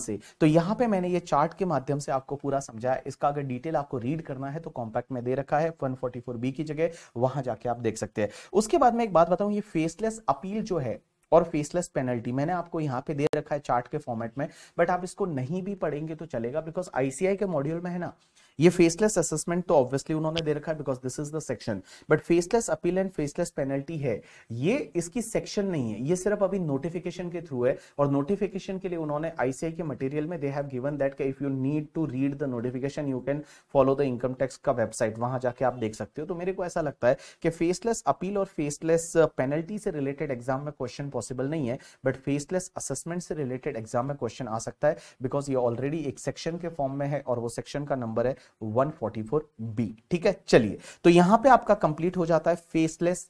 से तो यहाँ पे मैंने ये चार्ट के माध्यम से आपको पूरा समझाया इसका अगर डिटेल आपको रीड करना है तो कॉम्पैक्ट में दे रखा है वन बी की जगह वहां जाके आप देख सकते हैं उसके बाद में एक बात बताऊं ये फेसलेस अपील जो है और फेसलेस पेनल्टी मैंने आपको यहाँ पे दे रखा है चार्ट के फॉर्मेट में बट आप इसको नहीं भी पढ़ेंगे तो चलेगा बिकॉज आईसीआई के मॉड्यूल में है ना ये फेसलेस असेसमेंट तो ऑब्वियसली उन्होंने दे रखा है because this is the section but faceless appeal and faceless penalty है ये इसकी सेक्शन नहीं है ये सिर्फ अभी नोटिफिकेशन के थ्रू है और नोटिफिकेशन के लिए उन्होंने आईसीआई के मटेरियल में they have given that if you need to read the notification you can follow the income tax का वेबसाइट वहां जाके आप देख सकते हो तो मेरे को ऐसा लगता है कि फेसलेस अपील और फेसलेस पेनल्टी से रिलेटेड एग्जाम में क्वेश्चन पॉसिबल नहीं है बट फेसलेस असेसमेंट से रिलेटेड एग्जाम में क्वेश्चन आ सकता है बिकॉज ये ऑलरेडी एक सेक्शन के फॉर्म में है और वो सेक्शन का नंबर है 144 बी ठीक है चलिए तो यहां पे आपका कंप्लीट हो जाता है फेसलेस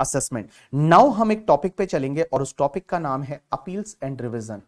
असेसमेंट नाउ हम एक टॉपिक पे चलेंगे और उस टॉपिक का नाम है appeals and revision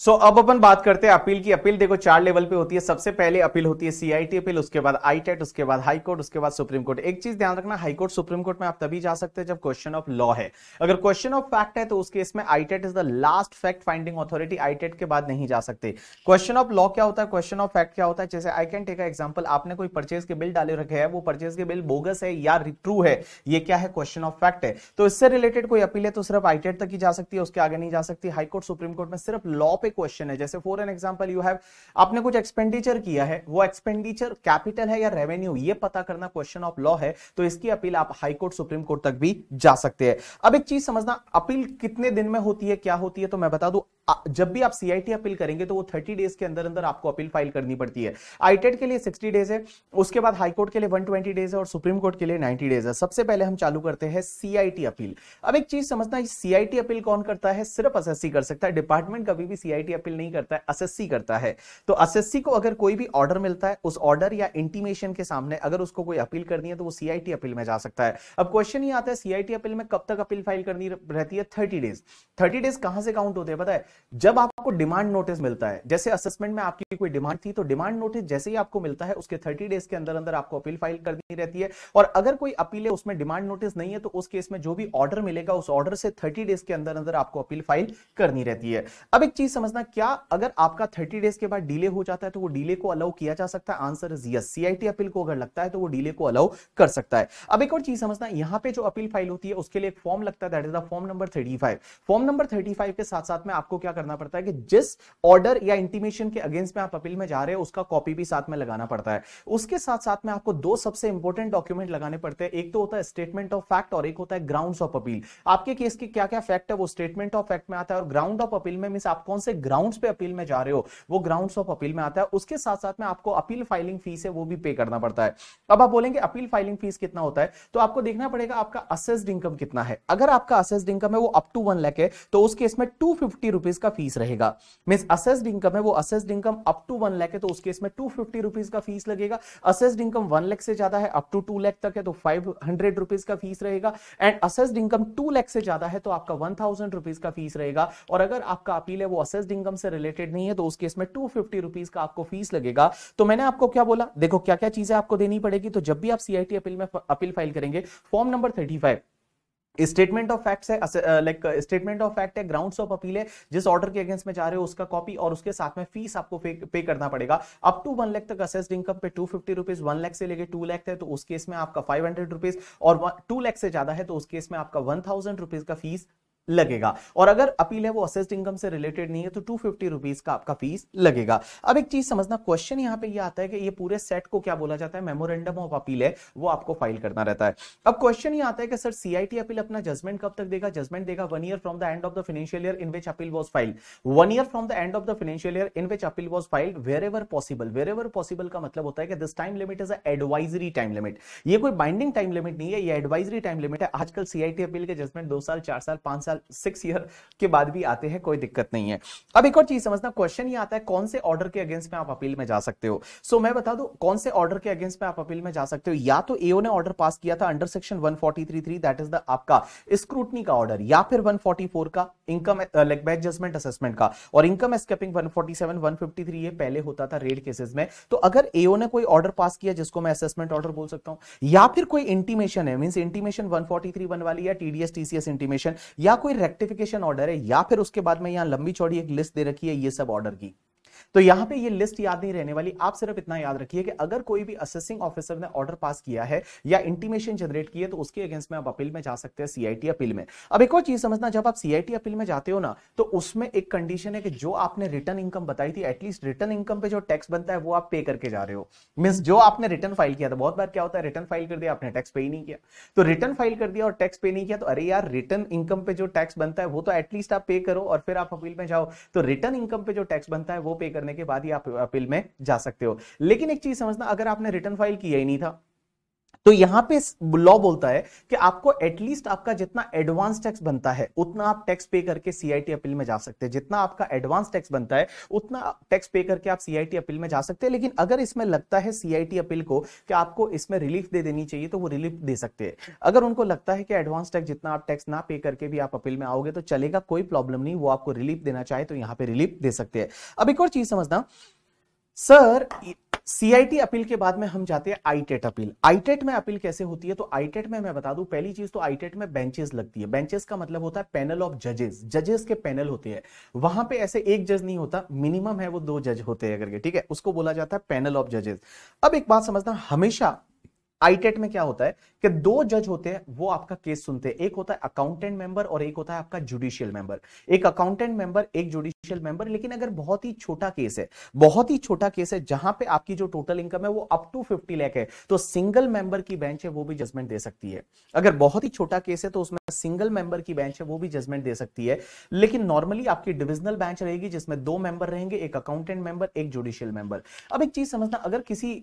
so so, अब अपन बात करते हैं अपील की अपील देखो चार लेवल पे होती है सबसे पहले अपील होती है सीआईटी अपील उसके बाद आई टेट e उसके बाद हाई कोर्ट उसके बाद सुप्रीम कोर्ट एक चीज ध्यान रखना हाई कोर्ट सुप्रीम कोर्ट में आप तभी जा सकते हैं जब क्वेश्चन ऑफ लॉ है अगर क्वेश्चन ऑफ फैक्ट है तो उस केस में ITAT is the last fact finding authority ITAT के बाद नहीं जा सकते क्वेश्चन ऑफ लॉ क्या होता है क्वेश्चन ऑफ फैक्ट क्या होता है जैसे आई कैन टेक एग्जाम्पल आपने कोई परचेज के बिल डाले रखे है वो परचेज के बिल बोगस है या ट्रू है ये क्या है क्वेश्चन ऑफ फैक्ट है तो इससे रिलेटेड कोई अपील है तो सिर्फ आई टेट e तक ही जा सकती है उसके आगे नहीं जा सकती हाईकोर्ट सुप्रीम कोर्ट में सिर्फ लॉ पे पे क्वेश्चन है जैसे for an example you have आपने कुछ एक्सपेंडिचर किया है वो एक्सपेंडिचर कैपिटल है या रेवेन्यू ये पता करना क्वेश्चन ऑफ लॉ है तो इसकी अपील आप हाईकोर्ट सुप्रीम कोर्ट तक भी जा सकते हैं अब एक चीज समझना अपील कितने दिन में होती है क्या होती है तो मैं बता दू जब भी आप सीआईटी अपील करेंगे तो वो थर्टी डेज के अंदर अंदर आपको अपील फाइल करनी पड़ती है आईटेड e के लिए सिक्सटी डेज है उसके बाद हाईकोर्ट के लिए वन ट्वेंटी डेज है और सुप्रीम कोर्ट के लिए नाइनटी डेज है सबसे पहले हम चालू करते हैं सीआईटी अपील अब एक चीज समझना सीआईटी अपील कौन करता है सिर्फ एस कर सकता है डिपार्टमेंट कभी भी सीआईटी आईआईटी अपील नहीं करता है एसएससी करता है तो एसएससी को अगर कोई भी ऑर्डर मिलता है उस ऑर्डर या इंटीमेशन के सामने अगर उसको कोई अपील करनी है तो वो सीआईटी अपील में जा सकता है अब क्वेश्चन ये आता है सीआईटी अपील में कब तक अपील फाइल करनी रहती है थर्टी डेज थर्टी डेज कहां से काउंट होते हैं पता है जब आपको डिमांड नोटिस मिलता है जैसे असेसमेंट में आपकी कोई डिमांड थी तो डिमांड नोटिस जैसे ही आपको मिलता है उसके थर्टी डेज के अंदर अंदर आपको अपील फाइल करनी रहती है और अगर कोई अपील है उसमें डिमांड नोटिस नहीं है तो उस केस में जो भी ऑर्डर मिलेगा उस ऑर्डर से थर्टी डेज के अंदर अंदर आपको अपील फाइल करनी रहती है अब एक चीज समझ समझना क्या अगर आपका थर्टी डेज के बाद डिले हो जाता है तो वो डिले को अलाउ किया जा सकता है answer is yes CIT appeal को अगर लगता है तो वो डिले को अलाउ कर सकता है अब एक और चीज समझना यहाँ पे जो अपील फाइल होती है उसके लिए एक फॉर्म लगता है that is the form number thirty five form number thirty five के साथ साथ में आपको क्या करना पड़ता है कि जिस ऑर्डर या इंटीमेशन के अगेंस्ट में आप अपील में जा रहे हैं उसका कॉपी भी साथ में लगाना पड़ता है उसके साथ साथ में आपको दो सबसे इंपॉर्टेंट डॉक्यूमेंट लगाने पड़ते हैं एक तो होता है स्टेटमेंट ऑफ फैक्ट और एक होता है ग्राउंड ऑफ अपील आपके केस के क्या क्या फैक्ट है वो स्टेटमेंट ऑफ फैक्ट में आता है और ग्राउंड ऑफ अपील में मीन आप कौन से से ग्राउंड पे अपील में जा रहे हो वो ग्राउंड ऑफ अपील में आता है उसके साथ साथ में आपको अपील फाइलिंग फीस है वो भी पे करना पड़ता है अब आप बोलेंगे अपील फाइलिंग फीस कितना होता है तो आपको देखना पड़ेगा आपका असेस्ड इनकम कितना है अगर आपका असेस्ड इनकम है वो अप टू वन लैक है तो उस केस में टू फिफ्टी रुपीज का फीस रहेगा मीन असेस्ड इनकम है वो assessed income up to one lakh है तो उस केस में टू फिफ्टी रुपीज का फीस लगेगा असेस्ड इनकम वन लैख से ज्यादा है अप टू टू लैख तक है तो फाइव हंड्रेड रुपीज का फीस रहेगा and assessed income two lakh से ज्यादा है तो आपका वन थाउजेंड रुपीज का फीस रहेगा और अगर आपका अपील है वो असेस इंटरेस्ट इनकम से रिलेटेड नहीं है तो उस केस में टू फिफ्टी रुपीज का आपको फीस लगेगा तो मैंने आपको क्या बोला देखो क्या क्या चीजें आपको देनी पड़ेगी तो जब भी आप सीआईटी अपील में अपील फाइल करेंगे form number thirty five statement of facts है लाइक स्टेटमेंट ऑफ फैक्ट है ग्राउंड्स ऑफ अपील है जिस ऑर्डर के अगेंस्ट में जा रहे हो उसका कॉपी और उसके साथ में फीस आपको पे करना पड़ेगा अप टू वन लैख तक असेस्ड इनकम पे two fifty rupees one lakh से लेके टू लैख है तो उस केस में आपका फाइव हंड्रेड रुपीज और टू लैख से ज्यादा है तो उस केस में आपका वन थाउजेंड रुपीज का फीस लगेगा और अगर अपील है वो असेस्ड इनकम से रिलेटेड नहीं है तो टू फिफ्टी रुपीज का आपका फीस लगेगा अब एक चीज समझना क्वेश्चन यहाँ पे ये यह आता है कि ये पूरे सेट को क्या बोला जाता है मेमोरेंडम ऑफ अपील है वो आपको फाइल करना रहता है अब क्वेश्चन ये आता है कि सर सीआईटी अपील अपना जजमेंट कब तक देगा जजमेंट देगा one year from the end of the financial year in which appeal was file one year from the end of the financial year in which appeal was file wherever possible wherever possible का मतलब होता है कि this time limit is advisory time limit ये कोई बाइंडिंग टाइम लिमिट नहीं है ये एडवाइजरी टाइम लिमिट है आजकल सीआईटी अपील के जजमेंट दो साल चार साल पांच साल सिक्स ईयर के बाद भी आते हैं कोई दिक्कत नहीं है अब एक और चीज समझना क्वेश्चन ये आता है कौन से ऑर्डर के अगेंस्ट में आप अपील में जा सकते हो सो so, मैं बता दू कौन से ऑर्डर के अगेंस्ट में आप अपील में जा सकते हो या तो एओ ने ऑर्डर पास किया था under section one that is the आपका स्क्रूटनी का ऑर्डर या फिर वन का income like back judgement assessment का और इनकम एस्केपिंग वन फोर्टी ये पहले होता था रेड केसेस में तो अगर एओ ने कोई ऑर्डर पास किया जिसको मैं असेसमेंट ऑर्डर बोल सकता हूं या फिर कोई इंटीमेशन है मीन इंटीमेशन 143 वाली या टीडीएस टीसीएस इंटीमेशन या कोई रेक्टिफिकेशन ऑर्डर है या फिर उसके बाद में यहां लंबी चौड़ी एक लिस्ट दे रखी है ये सब ऑर्डर की तो यहां पे ये लिस्ट याद नहीं रहने वाली आप सिर्फ इतना याद रखिए कि अगर कोई भी असिस्टिंग ऑफिसर ने ऑर्डर पास किया है या इंटीमेशन जनरेट की है तो उसके अगेंस्ट में आप अपील में जा सकते हैं सीआईटी अपील में अब एक और चीज समझना जब आप सीआईटी अपील में जाते हो ना तो उसमें एक कंडीशन है कि जो आपने रिटर्न इनकम बताई थी एटलीस्ट रिटर्न इनकम पे जो टैक्स बनता है वो आप पे करके जा रहे हो मीन जो आपने रिटर्न फाइल किया था बहुत बार क्या होता है रिटर्न फाइल कर दिया आपने टैक्स पे ही नहीं किया तो रिटर्न फाइल कर दिया और टैक्स पे नहीं किया तो अरे यार रिटर्न इनकम पे जो टैक्स बनता है वो तो एटलीस्ट आप पे करो और फिर आप अपील में जाओ तो रिटर्न इनकम पे जो टैक्स बनता है वो पे करने के बाद ही आप अपील में जा सकते हो लेकिन एक चीज समझना अगर आपने रिटर्न फाइल किया ही नहीं था तो यहां पे लॉ बोलता है कि आपको एटलीस्ट आपका जितना एडवांस टैक्स बनता है उतना आप टैक्स पे करके सीआईटी अपील में जा सकते हैं जितना आपका एडवांस टैक्स बनता है उतना टैक्स पे करके आप सीआईटी अपील में जा सकते हैं लेकिन अगर इसमें लगता है सीआईटी अपील को कि आपको इसमें रिलीफ दे देनी चाहिए तो वो रिलीफ दे सकते हैं अगर उनको लगता है कि एडवांस टैक्स जितना आप टैक्स ना पे करके भी आप अपील में आओगे तो चलेगा कोई प्रॉब्लम नहीं वो आपको रिलीफ देना चाहे तो यहाँ पे रिलीफ दे सकते हैं अब एक और चीज समझना सर सीआईटी अपील के बाद में हम जाते हैं आईटेट अपील आईटेट में अपील कैसे होती है तो आईटेट e में मैं बता दूं पहली चीज तो आईटेट e में बेंचेस लगती है बेंचेस का मतलब होता है पैनल ऑफ जजेस जजेस के पैनल होते हैं वहां पे ऐसे एक जज नहीं होता मिनिमम है वो दो जज होते हैं करके ठीक है उसको बोला जाता है पैनल ऑफ जजेस अब एक बात समझना हमेशा आईटेट e में क्या होता है कि दो जज होते हैं वो आपका केस सुनते हैं एक होता है अकाउंटेंट मेंबर और एक होता है आपका जुडिशियल मेंबर एक अकाउंटेंट मेंबर एक जुडिशियल मेंबर लेकिन अगर बहुत ही छोटा केस है बहुत ही छोटा केस है जहां पे आपकी जो टोटल इनकम है वो अप टू फिफ्टी लैख है तो सिंगल मेंबर की बेंच है वो भी जजमेंट दे सकती है अगर बहुत ही छोटा केस है तो उसमें सिंगल मेंबर की बेंच है वो भी जजमेंट दे सकती है लेकिन नॉर्मली आपकी डिविजनल बेंच रहेगी जिसमें दो मेंबर रहेंगे एक अकाउंटेंट मेंबर एक जुडिशियल मेंबर अब एक चीज समझना अगर किसी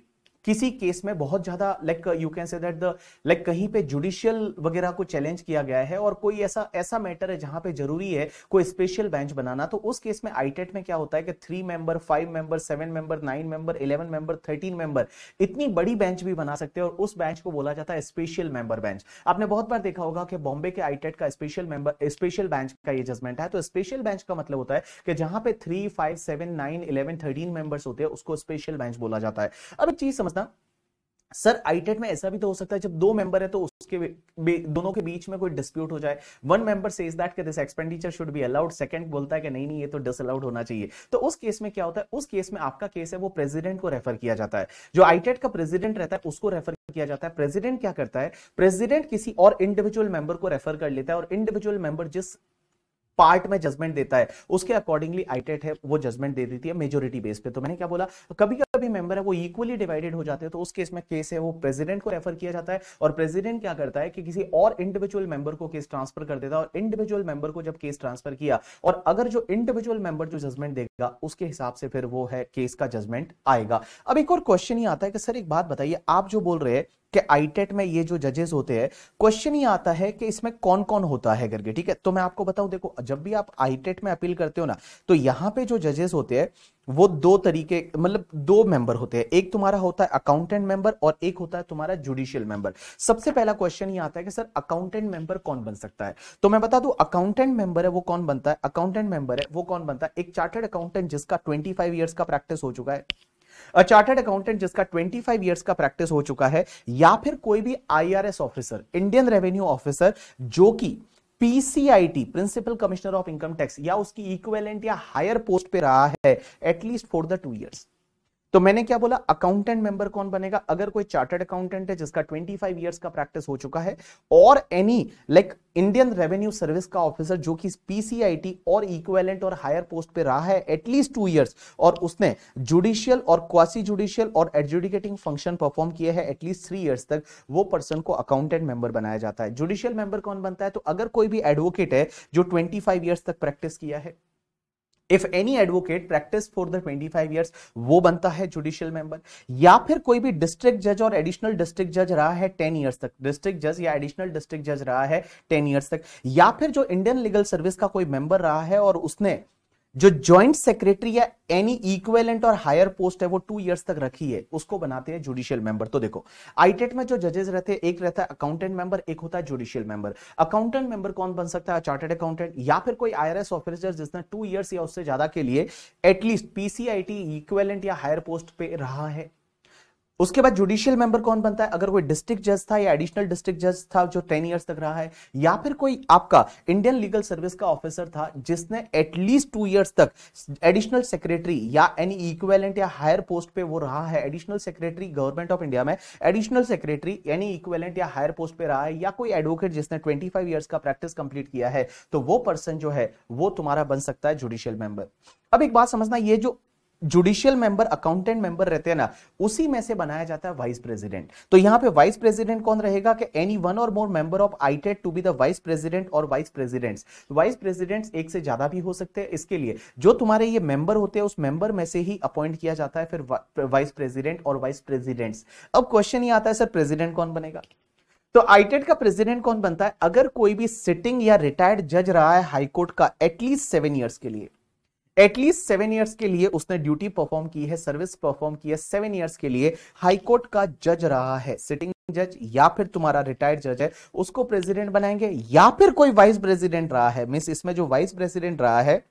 किसी केस में बहुत ज्यादा like you can say that the like कहीं पे जुडिशियल वगैरह को चैलेंज किया गया है और कोई ऐसा ऐसा मैटर है जहां पे जरूरी है कोई स्पेशल बेंच बनाना तो उस केस में आईटेट e में क्या होता है कि three member five member seven member nine member eleven member thirteen member इतनी बड़ी बेंच भी बना सकते हैं और उस बेंच को बोला जाता है स्पेशल मेंबर बेंच आपने बहुत बार देखा होगा कि बॉम्बे के आईटेट e का स्पेशल मेंबर स्पेशल बेंच का ये जजमेंट है तो स्पेशल बेंच का मतलब होता है कि जहां पे three five seven nine eleven thirteen members होते हैं उसको स्पेशल बेंच बोला जाता है अब चीज समझ समझना सर आईटेट e में ऐसा भी तो हो सकता है जब दो मेंबर है तो उसके दोनों के बीच में कोई डिस्प्यूट हो जाए वन मेंबर सेज दैट कि this expenditure should be allowed second बोलता है कि नहीं नहीं ये तो डिसअलाउड होना चाहिए तो उस केस में क्या होता है उस केस में आपका केस है वो प्रेसिडेंट को रेफर किया जाता है जो आईटेट e का प्रेसिडेंट रहता है उसको रेफर किया जाता है प्रेसिडेंट क्या करता है प्रेसिडेंट किसी और इंडिविजुअल मेंबर को रेफर कर लेता है और इंडिविजुअल मेंबर जिस पार्ट में जजमेंट देता है उसके अकॉर्डिंगली आईटेट है वो जजमेंट दे देती है मेजोरिटी बेस पे तो मैंने क्या बोला कभी कभी मेंबर है वो इक्वली डिवाइडेड हो जाते हैं तो उस केस में केस है वो प्रेसिडेंट को रेफर किया जाता है और प्रेसिडेंट क्या करता है कि किसी और इंडिविजुअल मेंबर को केस ट्रांसफर कर देता है और इंडिविजुअल मेंबर को जब केस ट्रांसफर किया और अगर जो इंडिविजुअल मेंबर जो जजमेंट देगा उसके हिसाब से फिर वो है केस का जजमेंट आएगा अब एक और क्वेश्चन ही आता है कि सर एक बात बताइए आप जो बोल रहे हैं कि आईटेट e में ये जो जजेस होते हैं क्वेश्चन ये आता है कि इसमें कौन कौन होता है करके ठीक है तो मैं आपको बताऊं देखो जब भी आप आईटेट e में अपील करते हो ना तो यहां पे जो जजेस होते हैं वो दो तरीके मतलब दो मेंबर होते हैं एक तुम्हारा होता है अकाउंटेंट मेंबर और एक होता है तुम्हारा जुडिशियल मेंबर सबसे पहला क्वेश्चन ये आता है कि सर अकाउंटेंट मेंबर कौन बन सकता है तो मैं बता दूं अकाउंटेंट मेंबर है वो कौन बनता है अकाउंटेंट मेंबर है वो कौन बनता है एक चार्टर्ड अकाउंटेंट जिसका ट्वेंटी फाइव का प्रैक्टिस हो चुका है अ चार्टर्ड अकाउंटेंट जिसका 25 ईयर्स का प्रैक्टिस हो चुका है या फिर कोई भी IRS officer Indian revenue officer जो कि PCIT principal commissioner of income tax या उसकी इक्वेलेंट या हायर पोस्ट पे रहा है at least for the two years तो मैंने क्या बोला अकाउंटेंट मेंबर कौन बनेगा अगर कोई चार्टर्ड अकाउंटेंट है जिसका 25 फाइव ईयर्स का प्रैक्टिस हो चुका है और any like Indian revenue service का ऑफिसर जो कि पीसीआईटी और इक्वेलेंट और हायर पोस्ट पे रहा है एटलीस्ट टू ईयर्स और उसने जुडिशियल और क्वासी जुडिशियल और एडजुडिकेटिंग फंक्शन परफॉर्म किया है एटलीस्ट थ्री ईयर्स तक वो पर्सन को अकाउंटेंट मेंबर बनाया जाता है जुडिशियल मेंबर कौन बनता है तो अगर कोई भी एडवोकेट है जो ट्वेंटी फाइव ईयर्स तक प्रैक्टिस किया है if any advocate practice for the 25 years वो बनता है जुडिशियल मेंबर या फिर कोई भी डिस्ट्रिक्ट जज और एडिशनल डिस्ट्रिक्ट जज रहा है 10 ईयर्स तक डिस्ट्रिक्ट जज या एडिशनल डिस्ट्रिक्ट जज रहा है 10 ईयर्स तक या फिर जो इंडियन लीगल सर्विस का कोई मेंबर रहा है और उसने जो ज्वाइंट सेक्रेटरी या एनी इक्वेलेंट और हायर पोस्ट है वो टू इयर्स तक रखी है उसको बनाते हैं जुडिशियल मेंबर तो देखो आईटेट e में जो जजेस रहते हैं एक रहता है अकाउंटेंट मेंबर एक होता है जुडिशियल मेंबर अकाउंटेंट मेंबर कौन बन सकता है चार्टेड अकाउंटेंट या फिर कोई आईआरएस ऑफिसर जिसने टू ईयर्स या उससे ज्यादा के लिए एटलीस्ट पीसीआईटी इक्वेलेंट या हायर पोस्ट पे रहा है उसके बाद जुडिशियल मेंबर कौन बनता है अगर कोई डिस्ट्रिक्ट जज था या एडिशनल डिस्ट्रिक्ट जज था जो टेन ईयर्स तक रहा है या फिर कोई आपका इंडियन लीगल सर्विस का ऑफिसर था जिसने एटलीस्ट टू ईयर्स तक एडिशनल सेक्रेटरी या एनी इक्वेलेंट या हायर पोस्ट पे वो रहा है additional secretary government of India में एडिशनल सेक्रेटरी एनी इक्वेलेंट या हायर पोस्ट पे रहा है या कोई एडवोकेट जिसने ट्वेंटी फाइव का प्रैक्टिस कंप्लीट किया है तो वो पर्सन जो है वो तुम्हारा बन सकता है जुडिशियल मेंबर अब एक बात समझना ये जो जुडिशियल मेंबर अकाउंटेंट मेंबर रहते हैं ना उसी में से बनाया जाता है वाइस प्रेसिडेंट तो यहां पे वाइस प्रेसिडेंट कौन रहेगा कि any one e or more member of ITAT to be the vice president और वाइस प्रेसिडेंट्स वाइस प्रेसिडेंट्स एक से ज्यादा भी हो सकते हैं इसके लिए जो तुम्हारे ये मेंबर होते हैं उस मेंबर में से ही अपॉइंट किया जाता है फिर वाइस प्रेसिडेंट और वाइस प्रेसिडेंट्स अब क्वेश्चन ये आता है सर प्रेसिडेंट कौन बनेगा तो आईटेड e का प्रेसिडेंट कौन बनता है अगर कोई भी सिटिंग या रिटायर्ड जज रहा है हाईकोर्ट का एटलीस्ट सेवन ईयर्स के लिए एटलीस्ट सेवन ईयर्स के लिए उसने ड्यूटी परफॉर्म की है सर्विस परफॉर्म की है सेवन ईयर्स के लिए हाईकोर्ट का जज रहा है सिटिंग जज या फिर तुम्हारा रिटायर्ड जज है उसको प्रेसिडेंट बनाएंगे या फिर कोई वाइस प्रेसिडेंट रहा है मीन इसमें जो वाइस प्रेसिडेंट रहा है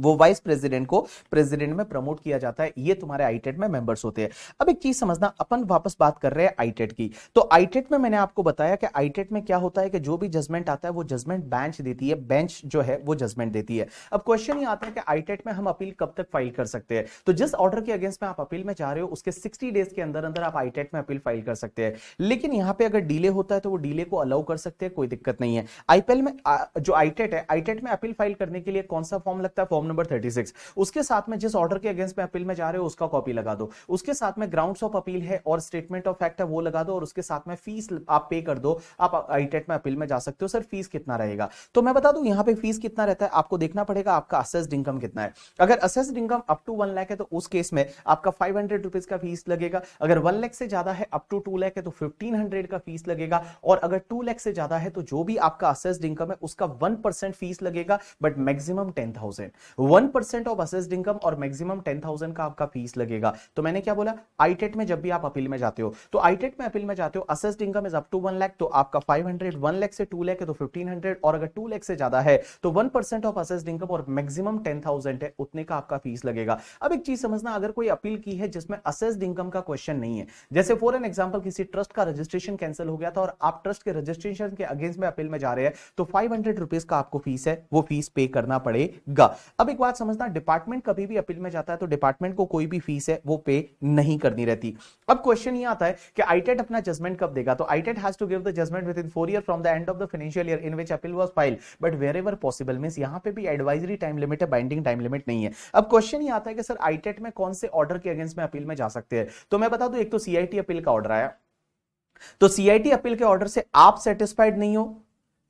वो वाइस प्रेसिडेंट को प्रेसिडेंट में प्रमोट किया जाता है ये तुम्हारे आईटेट e में मेंबर्स होते हैं अब एक चीज समझना अपन वापस बात कर रहे हैं आईटेट e की तो आईटेट e में मैंने आपको बताया कि आईटेट में क्या होता है कि जो भी जजमेंट आता है वो जजमेंट बेंच देती है बेंच जो है वो जजमेंट देती है अब क्वेश्चन ये आता है कि आईटेट में हम अपील कब तक फाइल कर सकते हैं तो जिस ऑर्डर के अगेंस्ट में आप अपील में जा रहे हो उसके सिक्सटी डेज के अंदर अंदर आप आईटेट में अपील फाइल कर सकते हैं लेकिन यहाँ पे अगर डिले होता है तो वो डिले को अलाउ कर सकते हैं कोई दिक्कत नहीं है आईपीएल में जो आईटेट है आईटेट में अपील फाइल करने के लिए कौन सा फॉर्म लगता है फॉर्म नंबर थर्टी सिक्स उसके साथ में जिस ऑर्डर के अगेंस्ट में अपील में जा रहे हो उसका कॉपी लगा दो उसके साथ में ग्राउंड ऑफ अपील है और स्टेटमेंट ऑफ फैक्ट है वो लगा दो और उसके साथ में फीस आप पे कर दो आप आईटेट e में अपील में जा सकते हो सर फीस कितना रहेगा तो मैं बता दू यहाँ पे फीस कितना रहता है आपको देखना पड़ेगा आपका असेस्ड इनकम कितना है अगर assessed income up to one lakh है तो उस केस में आपका फाइव हंड्रेड रुपीज का फीस लगेगा अगर वन लैख से ज्यादा है अप टू टू लैख है तो फिफ्टीन हंड्रेड का फीस लगेगा और अगर टू लैख से ज्यादा है तो जो भी आपका असेस्ड इनकम है उसका वन परसेंट फीस लगेगा but maximum ten thousand one percent of assessed income और मैक्सिमम टेन थाउजेंड का आपका फीस लगेगा तो मैंने क्या बोला आईटेट e में जब भी आप अपील में जाते हो तो आईटेट e में अपील में जाते हो assessed income is up to one lakh तो आपका फाइव हंड्रेड वन लैख से टू लैख है तो फिफ्टीन हंड्रेड और अगर टू लैख से ज्यादा है तो one percent of assessed income और मैक्सिमम टेन थाउजेंड है उतने का आपका फीस लगेगा अब एक चीज समझना अगर कोई अपील की है जिसमें असेस्ड इनकम का क्वेश्चन नहीं है जैसे फॉर एन एग्जाम्पल किसी ट्रस्ट का रजिस्ट्रेशन कैंसिल हो गया था और आप ट्रस्ट के रजिस्ट्रेशन के अगेंस्ट में अपील में जा रहे हैं तो फाइव हंड्रेड रुपीज का आपको फीस है वो फीस पे करना पड़ेगा अब अब एक बात समझना डिपार्टमेंट कभी भी अपील में जाता है तो डिपार्टमेंट को कोई भी फीस है वो पे नहीं करनी रहती अब क्वेश्चन ये आता है कि आईटेट e अपना जजमेंट कब देगा तो ITAT has to give the judgment within four year from the end of the financial year in which appeal was file but wherever possible mean यहाँ पे भी एडवाइजरी टाइम लिमिट है बाइंडिंग टाइम लिमिट नहीं है अब क्वेश्चन ये आता है कि सर आईटेट e में कौन से ऑर्डर के अगेंस्ट में अपील में जा सकते हैं तो मैं बता दू एक तो सीआईटी अपील e का ऑर्डर आया तो सीआईटी अपील के ऑर्डर से आप सेटिस्फाइड नहीं हो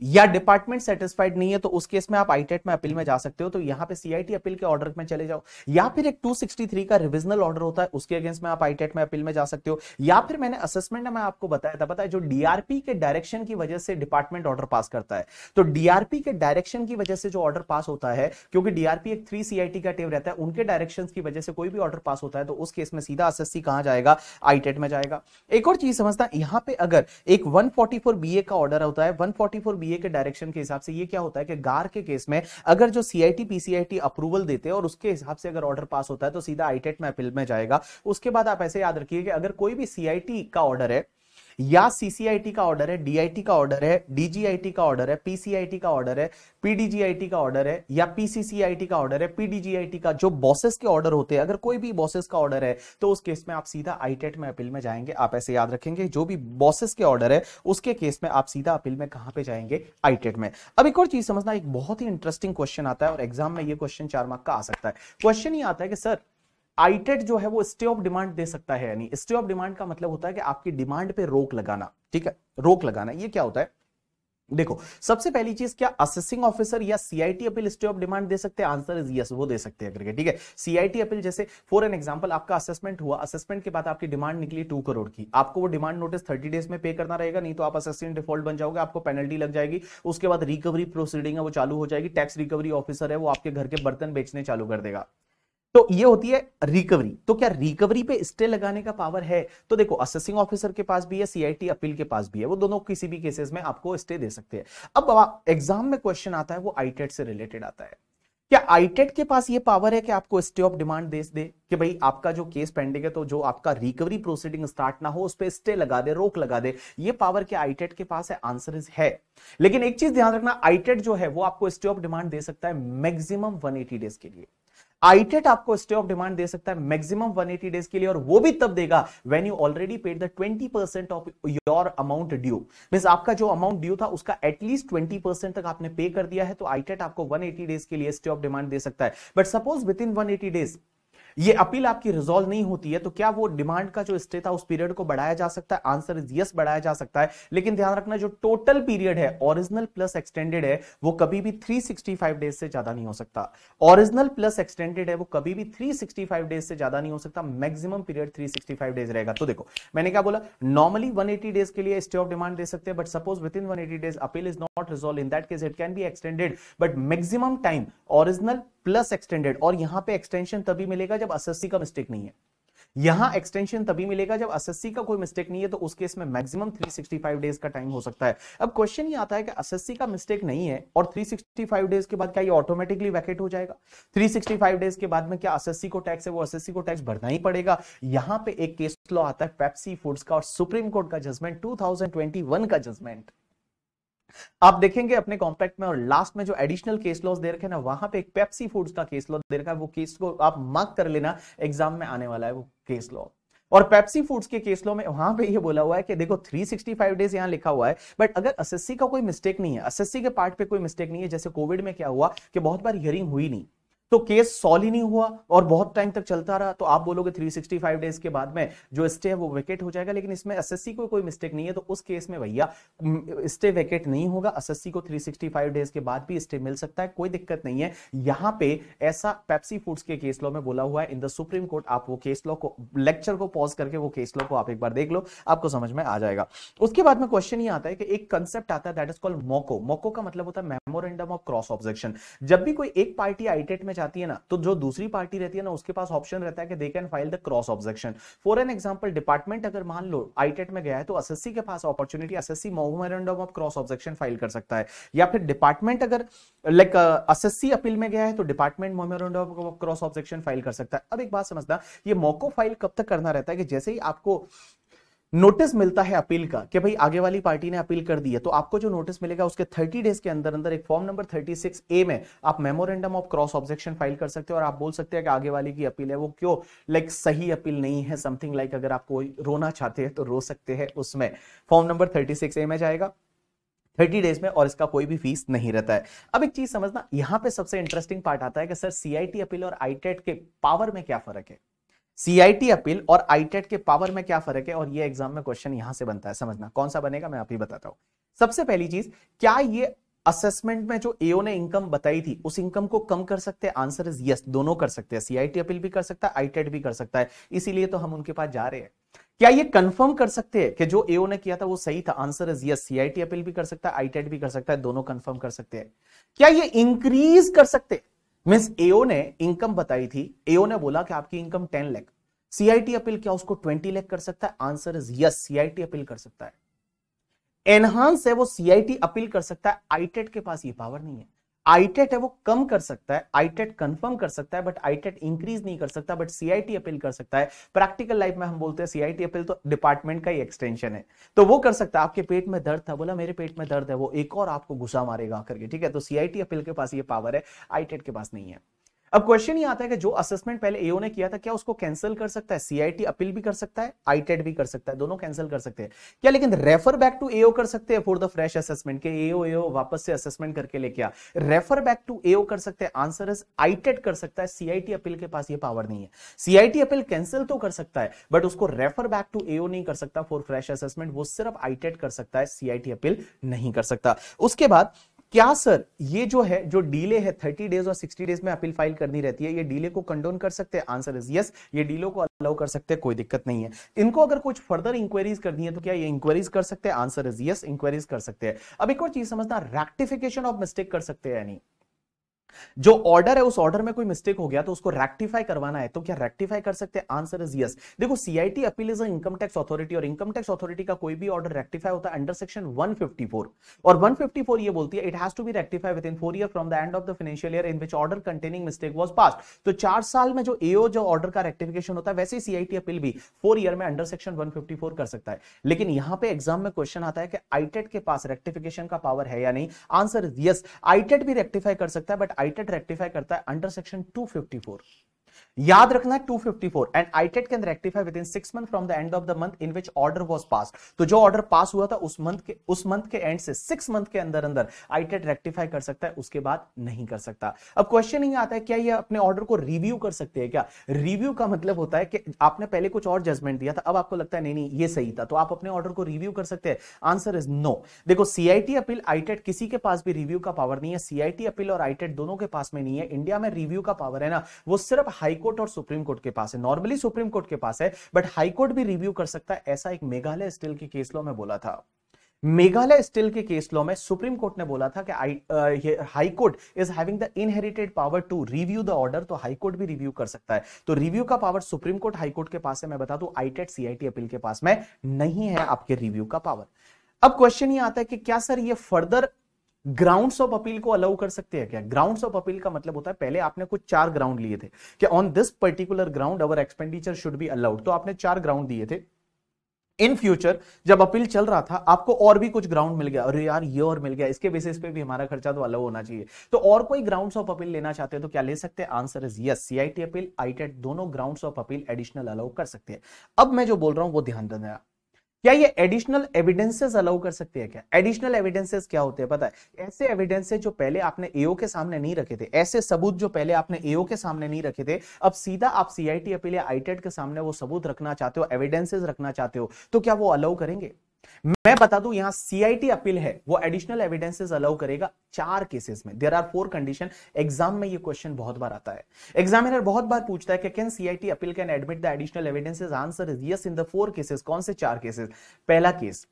या डिपार्टमेंट सेटिस्फाइड नहीं है तो उस केस में आप आईटेट e में अपील में जा सकते हो तो यहां पे सीआईटी अपील के ऑर्डर में चले जाओ या फिर एक 263 का रिविजनल ऑर्डर होता है उसके अगेंस्ट में आप आईटेट e में अपील में जा सकते हो या फिर मैंने असेसमेंट में आपको बताया था बताया जो डीआरपी के डायरेक्शन की वजह से डिपार्टमेंट ऑर्डर पास करता है तो डीआरपी के डायरेक्शन की वजह से जो ऑर्डर पास होता है क्योंकि डीआरपी एक थ्री सीआईटी का टेव रहता है उनके डायरेक्शन की वजह से कोई भी ऑर्डर पास होता है तो उस केस में सीधा एस कहां जाएगा आईटेट e में जाएगा एक और चीज है यहां पे अगर एक वन बी का ऑर्डर होता है वन बी सीआरपीए के डायरेक्शन के हिसाब से ये क्या होता है कि गार के केस में अगर जो सीआईटी पीसीआईटी अप्रूवल देते हैं और उसके हिसाब से अगर ऑर्डर पास होता है तो सीधा आईटेट में अपील में जाएगा उसके बाद आप ऐसे याद रखिए कि अगर कोई भी सीआईटी का ऑर्डर है या सीसीआईटी का ऑर्डर है डीआईटी का ऑर्डर है डीजीआईटी का ऑर्डर है पीसीआईटी का ऑर्डर है पीडीजीआईटी का ऑर्डर है या पीसीसीआईटी का ऑर्डर है पीडीजीआईटी का जो बॉसेस के ऑर्डर होते हैं अगर कोई भी बॉसेस का ऑर्डर है तो उस केस में आप सीधा आईटेट e में अपील में जाएंगे आप ऐसे याद रखेंगे जो भी बॉसेस के ऑर्डर है उसके केस में आप सीधा अपील में कहां पे जाएंगे आईटेट e में अब एक और चीज समझना एक बहुत ही इंटरेस्टिंग क्वेश्चन आता है और एग्जाम में ये क्वेश्चन चार मार्क का आ सकता है क्वेश्चन ये आता है कि सर आईटेट जो है वो स्टे ऑफ डिमांड दे सकता है यानी स्टे ऑफ डिमांड का मतलब होता है कि आपकी डिमांड पे रोक लगाना ठीक है रोक लगाना ये क्या होता है देखो सबसे पहली चीज क्या असेसिंग ऑफिसर या CIT appeal stay of demand दे सकते हैं आंसर इज यस वो दे सकते हैं करके ठीक है सीआईटी अपील जैसे फॉर एन एग्जांपल आपका असेसमेंट हुआ असेसमेंट के बाद आपकी डिमांड निकली टू करोड़ की आपको वो डिमांड नोटिस थर्टी डेज में पे करना रहेगा नहीं तो आप असेसिंग डिफॉल्ट बन जाओगे आपको पेनल्टी लग जाएगी उसके बाद रिकवरी प्रोसीडिंग है वो चालू हो जाएगी टैक्स रिकवरी ऑफिसर है वो आपके घर के बर्तन बेचने चालू कर देगा तो ये होती है रिकवरी तो क्या रिकवरी पे स्टे लगाने का पावर है तो देखो असेसिंग ऑफिसर के पास भी है सीआईटी अपील के पास भी है वो दोनों किसी भी केसेस में आपको स्टे दे सकते हैं अब एग्जाम में क्वेश्चन आता है वो आईटेट e से रिलेटेड आता है क्या आईटेट e के पास ये पावर है कि आपको स्टे ऑफ डिमांड दे दे कि भाई आपका जो केस पेंडिंग है तो जो आपका रिकवरी प्रोसीडिंग स्टार्ट ना हो उस पर स्टे लगा दे रोक लगा दे ये पावर क्या आईटेट e के पास है आंसर इज है लेकिन एक चीज ध्यान रखना आईटेट जो है वो आपको स्टे ऑफ डिमांड दे सकता है मैक्सिमम 180 डेज के लिए आईटेट आपको स्टे ऑफ डिमांड दे सकता है मैक्सिमम 180 डेज के लिए और वो भी तब देगा when you already paid the 20 percent of your amount due mean आपका जो अमाउंट ड्यू था उसका एटलीस्ट 20 परसेंट तक आपने पे कर दिया है तो आईटेट आपको 180 डेज के लिए स्टे ऑफ डिमांड दे सकता है but suppose within one days ये अपील आपकी रिजोल्व नहीं होती है तो क्या वो डिमांड का जो स्टे था उस पीरियड को बढ़ाया जा सकता है आंसर इज यस बढ़ाया जा सकता है लेकिन ध्यान रखना जो टोटल पीरियड है ओरिजिनल प्लस एक्सटेंडेड है वो कभी भी 365 डेज से ज्यादा नहीं हो सकता ओरिजिनल प्लस एक्सटेंडेड है वो कभी भी 365 डेज से ज्यादा नहीं हो सकता मैक्सिमम पीरियड 365 डेज रहेगा तो देखो मैंने क्या बोला नॉर्मली 180 डेज के लिए स्टे ऑफ डिमांड दे सकते हैं but suppose within 180 days appeal is not resolve in that case it can be extended but maximum time original plus extended और यहां पे एक्सटेंशन तभी मिलेगा जब एसएससी का मिस्टेक नहीं है यहां एक्सटेंशन तभी मिलेगा जब एसएससी का कोई मिस्टेक नहीं है तो उस केस में मैक्सिमम 365 डेज का टाइम हो सकता है अब क्वेश्चन ये आता है कि एसएससी का मिस्टेक नहीं है और 365 डेज के बाद क्या ये ऑटोमेटिकली वैकेट हो जाएगा 365 डेज के बाद में क्या एसएससी को टैक्स है वो एसएससी को टैक्स भरना ही पड़ेगा यहां पे एक केस लॉ आता है पेप्सी फूड्स का और सुप्रीम कोर्ट का जजमेंट 2021 का जजमेंट आप देखेंगे अपने कॉम्पैक्ट में और लास्ट में जो एडिशनल केस लॉस दे रखे ना वहां पे एक पेप्सी फूड्स का केस लॉ दे रखा है वो केस को आप मार्क कर लेना एग्जाम में आने वाला है वो केस लॉ और पेप्सी फूड्स के केस लॉ में वहां पे ये बोला हुआ है कि देखो 365 डेज यहाँ लिखा हुआ है बट अगर एसएससी का कोई मिस्टेक नहीं है एसएससी के पार्ट पे कोई मिस्टेक नहीं है जैसे कोविड में क्या हुआ कि बहुत बार हियरिंग हुई नहीं तो केस सॉल्व ही नहीं हुआ और बहुत टाइम तक चलता रहा तो आप बोलोगे 365 डेज के बाद में जो स्टे है वो वेकेट हो जाएगा लेकिन इसमें एसएससी को कोई मिस्टेक नहीं है तो उस केस में भैया स्टे वेकेट नहीं होगा एसएससी को 365 डेज के बाद भी स्टे मिल सकता है कोई दिक्कत नहीं है यहां पे ऐसा पेप्सी फूड्स के केस लॉ में बोला हुआ है इन द सुप्रीम कोर्ट आप वो केस लॉ को लेक्चर को पॉज करके वो केस लॉ को आप एक बार देख लो आपको समझ में आ जाएगा उसके बाद में क्वेश्चन ये आता है कि एक कंसेप्ट आता है दैट इज कॉल्ड मोको मोको का मतलब होता है मेमोरेंडम ऑफ क्रॉस ऑब्जेक्शन जब भी कोई एक पार्टी आईटेट में चाहती है ना तो जो दूसरी पार्टी रहती है ना उसके पास ऑप्शन रहता है कि they can file the cross objection for an example department अगर मान लो आईटेट e में गया है तो असेसी के पास opportunity assessee memorandum of cross objection file कर सकता है या फिर डिपार्टमेंट अगर लाइक असेसी अपील में गया है तो department memorandum of cross objection file कर सकता है अब एक बात समझना ये मोको फाइल कब तक करना रहता है कि जैसे ही आपको नोटिस मिलता है अपील का कि भाई आगे वाली पार्टी ने अपील कर दी है तो आपको जो नोटिस मिलेगा उसके 30 डेज के अंदर अंदर एक फॉर्म नंबर 36 ए में आप memorandum of cross objection file कर सकते हो और आप बोल सकते हैं कि आगे वाली की अपील है वो क्यों लाइक सही अपील नहीं है समथिंग लाइक अगर आप कोई रोना चाहते हैं तो रो सकते हैं उसमें फॉर्म नंबर थर्टी ए में जाएगा थर्टी डेज में और इसका कोई भी फीस नहीं रहता है अब एक चीज समझना यहां पे सबसे इंटरेस्टिंग पार्ट आता है कि सर सीआईटी अपील और आईटेट e के पावर में क्या फर्क है सीआईटी अपील और आईटेट e के पावर में क्या फर्क है और ये एग्जाम में क्वेश्चन यहां से बनता है समझना कौन सा बनेगा मैं आप ही बताता हूं सबसे पहली चीज क्या ये असेसमेंट में जो एओ ने इनकम बताई थी उस इनकम को कम कर सकते हैं आंसर इज यस दोनों कर सकते हैं सीआईटी e अपील भी कर सकता है आईटेट e भी कर सकता है इसीलिए तो हम उनके पास जा रहे हैं क्या ये कंफर्म कर सकते हैं कि जो एओ ने किया था वो सही था answer is yes CIT appeal भी कर सकता है आईटेट भी कर सकता है दोनों कंफर्म कर सकते हैं क्या ये इंक्रीज कर सकते हैं मीन्स एओ ने इनकम बताई थी एओ ने बोला कि आपकी income ten lakh CIT appeal क्या उसको ट्वेंटी लैख कर सकता है answer is yes CIT appeal कर सकता है एनहांस है वो सीआईटी अपील कर सकता है आईटेट e के पास ये पावर नहीं है आईटेट e है वो कम कर सकता है आईटेट कंफर्म e कर सकता है बट आईटेट इंक्रीज नहीं कर सकता बट सीआईटी अपील कर सकता है प्रैक्टिकल लाइफ में हम बोलते हैं सीआईटी अपील e तो डिपार्टमेंट का ही एक्सटेंशन है तो वो कर सकता है आपके पेट में दर्द था बोला मेरे पेट में दर्द है वो एक और आपको गुस्सा मारेगा करके ठीक है तो सीआईटी अपील के पास ये पावर है आईटेट के पास नहीं है अब क्वेश्चन ये आता है कि जो असेसमेंट पहले एओ ने किया था क्या उसको कैंसिल कर सकता है सीआईटी अपील भी कर सकता है आईटेड e भी कर सकता है दोनों कैंसिल कर सकते हैं क्या लेकिन रेफर बैक टू एओ कर सकते हैं फॉर द फ्रेश असेसमेंट के एओ एओ वापस से असेसमेंट करके लेके आ रेफर बैक टू एओ कर सकते हैं आंसर इज आईटेड कर सकता है सीआईटी अपील के पास ये पावर नहीं है सीआईटी अपील कैंसिल तो कर सकता है बट उसको रेफर बैक टू एओ नहीं कर सकता फॉर फ्रेश असेसमेंट वो सिर्फ आईटेड e कर सकता है सीआईटी अपील नहीं कर सकता उसके बाद क्या सर ये जो है जो डीले है थर्टी डेज और सिक्सटी डेज में अपील फाइल करनी रहती है ये डीले को कंडोन कर सकते हैं आंसर इज यस ये डीलो को अलाउ कर सकते हैं कोई दिक्कत नहीं है इनको अगर कुछ फर्दर इंक्वायरीज करनी है तो क्या ये इंक्वायरीज कर सकते हैं आंसर इज यस इंक्वायरीज कर सकते हैं अब एक और चीज समझना रेक्टिफिकेशन ऑफ मिस्टेक कर सकते हैं यानी जो ऑर्डर है उस ऑर्डर में कोई मिस्टेक हो गया तो उसको रेक्टिफाई करवाना है तो क्या रेक्टिफाई कर सकते हैं आंसर इज यस देखो CIT appeal is income tax authority और इनकम टैक्स अथॉरिटी का कोई भी ऑर्डर रेक्टिफाई होता है अंडर सेक्शन 154 और 154 ये बोलती है it has to be rectify within four year from the end of the financial year in which order containing mistake was pass तो चार साल में जो एओ जो ऑर्डर का रेक्टिफिकेशन होता है वैसे ही सीआईटी अपील भी फोर ईयर में अंडर सेक्शन वन कर सकता है लेकिन यहां पर एग्जाम में क्वेश्चन आता है कि आईटेट e के पास रेक्टिफिकेशन का पावर है या नहीं आंसर इज यस आईटेट भी रेक्टिफाई कर सकता है बट आईटेट रेक्टिफाई e करता है अंडर सेक्शन 254 याद रखना 254 and ITAT can rectify within six month from the end of the month in which order was pass तो जो ऑर्डर पास हुआ था उस मंथ के उस मंथ के एंड से सिक्स मंथ के अंदर अंदर आईटेट रेक्टिफाई e कर सकता है उसके बाद नहीं कर सकता अब क्वेश्चन ये आता है क्या ये अपने ऑर्डर को रिव्यू कर सकते हैं क्या रिव्यू का मतलब होता है कि आपने पहले कुछ और जजमेंट दिया था अब आपको लगता है नहीं नहीं ये सही था तो आप अपने ऑर्डर को रिव्यू कर सकते हैं आंसर इज नो देखो सीआईटी अपील आईटेट किसी के पास भी रिव्यू का पावर नहीं है सीआईटी अपील e और आईटेट e दोनों के पास में नहीं है इंडिया में रिव्यू का पावर है ना वो सिर्फ हाई कोर्ट और सुप्रीम कोर्ट के पास है नॉर्मली सुप्रीम कोर्ट के पास है बट हाई कोर्ट भी रिव्यू कर सकता है ऐसा एक मेघालय स्टील के केस लॉ में बोला था मेघालय स्टील के केस लॉ में सुप्रीम कोर्ट ने बोला था कि high court is having the inherited power to review the order तो हाई कोर्ट भी रिव्यू कर सकता है तो रिव्यू का power supreme court high court के पास है मैं बता दूं आईटेट सीआईटी अपील के पास में नहीं है आपके रिव्यू का पावर अब क्वेश्चन ये आता है कि क्या सर ये फर्दर ग्राउंड्स ऑफ अपील को अलाउ कर सकते हैं क्या ग्राउंड्स ऑफ अपील का मतलब होता है पहले आपने कुछ चार ग्राउंड लिए थे कि on this particular ground our expenditure should be allowed तो आपने चार ग्राउंड दिए थे इन फ्यूचर जब अपील चल रहा था आपको और भी कुछ ग्राउंड मिल गया अरे यार ये और मिल गया इसके बेसिस पे भी हमारा खर्चा तो अलग होना चाहिए तो और कोई ग्राउंड्स ऑफ अपील लेना चाहते हैं तो क्या ले सकते हैं answer is yes CIT appeal ITAT दोनों grounds of appeal additional allow कर सकते हैं अब मैं जो बोल रहा हूं वो ध्यान देना क्या ये एडिशनल एविडेंसेस अलाउ कर सकते हैं क्या एडिशनल एविडेंसेस क्या होते हैं पता है ऐसे एविडेंसेस जो पहले आपने एओ के सामने नहीं रखे थे ऐसे सबूत जो पहले आपने एओ के सामने नहीं रखे थे अब सीधा आप सीआईटी अपील या आईटेट के सामने वो सबूत रखना चाहते हो एविडेंसेस रखना चाहते हो तो क्या वो अलाउ करेंगे मैं बता दूं यहां सीआईटी अपील है वो एडिशनल एविडेंसेस अलाउ करेगा चार केसेस में there are four condition exam में ये क्वेश्चन बहुत बार आता है एग्जामिनर बहुत बार पूछता है कि can CIT appeal can admit the additional evidences answer is yes in the four cases कौन से चार केसेस पहला केस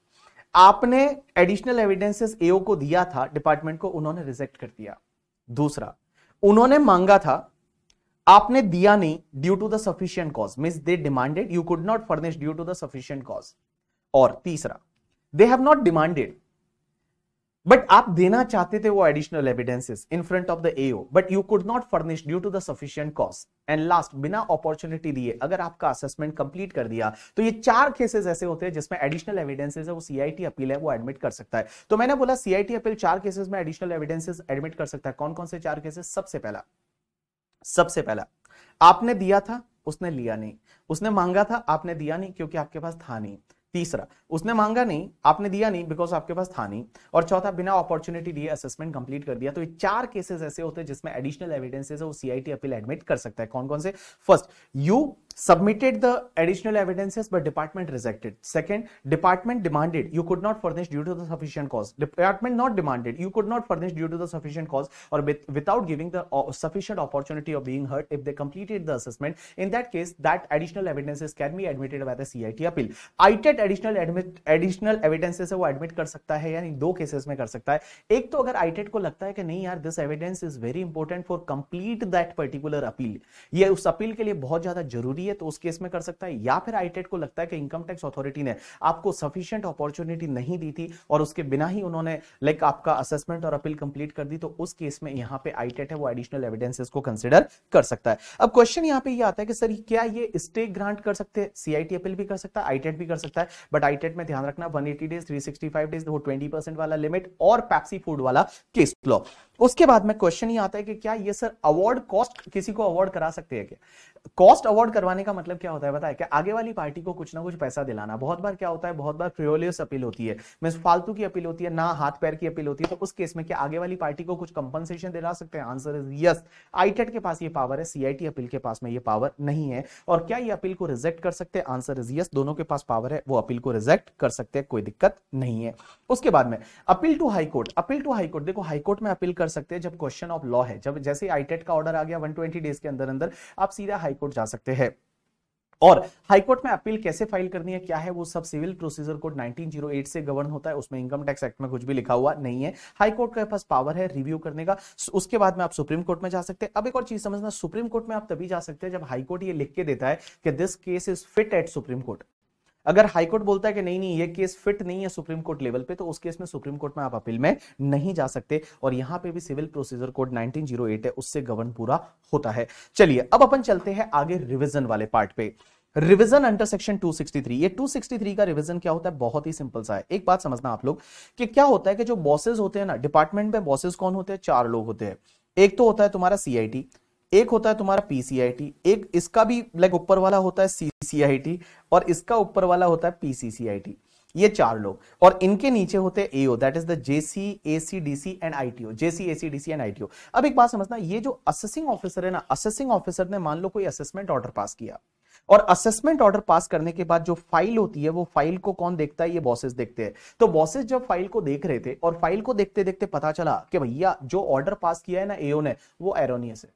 आपने एडिशनल एविडेंसेस एओ को दिया था डिपार्टमेंट को उन्होंने रिजेक्ट कर दिया दूसरा उन्होंने मांगा था आपने दिया नहीं due to the sufficient cause mean they demanded you could not furnish due to the sufficient cause और तीसरा they have not demanded but आप देना चाहते थे वो additional evidences in front of the AO but you could not furnish due to the sufficient cost and last बिना अपॉर्चुनिटी दिए अगर आपका असेसमेंट कंप्लीट कर दिया तो ये चार केसेस ऐसे होते हैं जिसमें एडिशनल एविडेंसेस है वो सीआईटी अपील है वो एडमिट कर सकता है तो मैंने बोला सीआईटी अपील चार केसेस में एडिशनल एविडेंसेस एडमिट कर सकता है कौन कौन से चार केसेस सबसे पहला सबसे पहला आपने दिया था उसने लिया नहीं उसने मांगा था आपने दिया नहीं क्योंकि आपके पास था नहीं तीसरा उसने मांगा नहीं आपने दिया नहीं बिकॉज आपके पास था नहीं और चौथा बिना अपॉर्चुनिटी दिए असेसमेंट कंप्लीट कर दिया तो ये चार केसेस ऐसे होते हैं जिसमें एडिशनल एविडेंसेस है वो सीआईटी अपील एडमिट कर सकता है कौन कौन से first you submitted the additional evidences but department rejected second department demanded you could not furnish due to the sufficient cause department not demanded you could not furnish due to the sufficient cause or with, without giving the uh, sufficient opportunity of being heard if they completed the assessment in that case that additional evidences can be admitted by the CIT appeal ITED additional admit additional evidences wo admit kar sakta hai yani do cases mein kar sakta hai ek to agar ITED ko lagta hai ki nahi yaar this evidence is very important for complete that particular appeal ye us appeal ke liye bahut zyada zaruri चाहिए तो उस केस में कर सकता है या फिर आईटेट e को लगता है कि इनकम टैक्स अथॉरिटी ने आपको सफिशियंट अपॉर्चुनिटी नहीं दी थी और उसके बिना ही उन्होंने लाइक आपका असेसमेंट और अपील कंप्लीट कर दी तो उस केस में यहां पे आईटेट e है वो एडिशनल एविडेंसेस को कंसिडर कर सकता है अब क्वेश्चन यहां पर यह आता है कि सर क्या ये स्टेक ग्रांट कर सकते हैं सीआईटी अपील e भी कर सकता है आईटेट भी कर सकता है बट आईटेट में ध्यान रखना 180 डेज 365 डेज वो 20 वाला लिमिट और पैक्सी फूड वाला केस लॉ उसके बाद में क्वेश्चन ये आता है कि क्या ये सर अवार्ड कॉस्ट किसी को अवार्ड करा सकते हैं क्या कॉस्ट अवॉर्ड करवाने का मतलब क्या होता है बताया कि आगे वाली पार्टी को कुछ ना कुछ पैसा दिलाना बहुत बार क्या होता है बहुत बार फ्रियोलियस अपील होती है मीन फालतू की अपील होती है ना हाथ पैर की अपील होती है तो उस केस में क्या आगे वाली पार्टी को कुछ कंपनसेशन दिला सकते हैं आंसर इज यस आईटेट के पास ये पावर है सीआईटी अपील के पास में ये पावर नहीं है और क्या ये अपील को रिजेक्ट कर सकते हैं आंसर इज यस दोनों के पास पावर है वो अपील को रिजेक्ट कर सकते हैं कोई दिक्कत नहीं है उसके बाद में appeal to high court appeal to high court देखो हाईकोर्ट में अपील कर सकते हैं जब क्वेश्चन ऑफ लॉ है जब जैसे आईटेट e का ऑर्डर आ गया वन डेज के अंदर अंदर आप सीधा हाई हाईकोर्ट जा सकते हैं और हाईकोर्ट में अपील कैसे फाइल करनी है क्या है वो सब सिविल प्रोसीजर कोड 1908 से गवर्न होता है उसमें इनकम टैक्स एक्ट में कुछ भी लिखा हुआ नहीं है हाईकोर्ट के पास पावर है रिव्यू करने का उसके बाद में आप सुप्रीम कोर्ट में जा सकते हैं अब एक और चीज समझना सुप्रीम कोर्ट में आप तभी जा सकते हैं जब हाईकोर्ट ये लिख के देता है कि this case is fit at supreme court अगर हाईकोर्ट बोलता है कि नहीं नहीं ये केस फिट नहीं है सुप्रीम कोर्ट लेवल पे तो उस केस में सुप्रीम कोर्ट में आप अपील में नहीं जा सकते और यहाँ पे भी सिविल प्रोसीजर कोड 1908 है उससे गवर्न पूरा होता है चलिए अब अपन चलते हैं आगे रिविजन वाले पार्ट पे रिविजन अंडर सेक्शन 263 ये 263 का रिविजन क्या होता है बहुत ही सिंपल सा है एक बात समझना आप लोग कि क्या होता है कि जो बॉसेस होते हैं ना डिपार्टमेंट में बॉसेस कौन होते हैं चार लोग होते हैं एक तो होता है तुम्हारा सीआईटी एक होता है तुम्हारा पीसीआईटी एक इसका भी लाइक ऊपर वाला होता है सीसीआईटी और इसका ऊपर वाला होता है पीसीसीआईटी ये चार लोग और इनके नीचे होते हैं AO that is the JC AC DC and ITO JC AC DC and ITO अब एक बात समझना ये जो असेसिंग ऑफिसर है ना असेसिंग ऑफिसर ने मान लो कोई असेसमेंट ऑर्डर पास किया और असेसमेंट ऑर्डर पास करने के बाद जो फाइल होती है वो फाइल को कौन देखता है ये बॉसेस देखते हैं तो बॉसेस जब फाइल को देख रहे थे और फाइल को देखते देखते पता चला कि भैया जो ऑर्डर पास किया है ना एओ ने वो एरोनियस है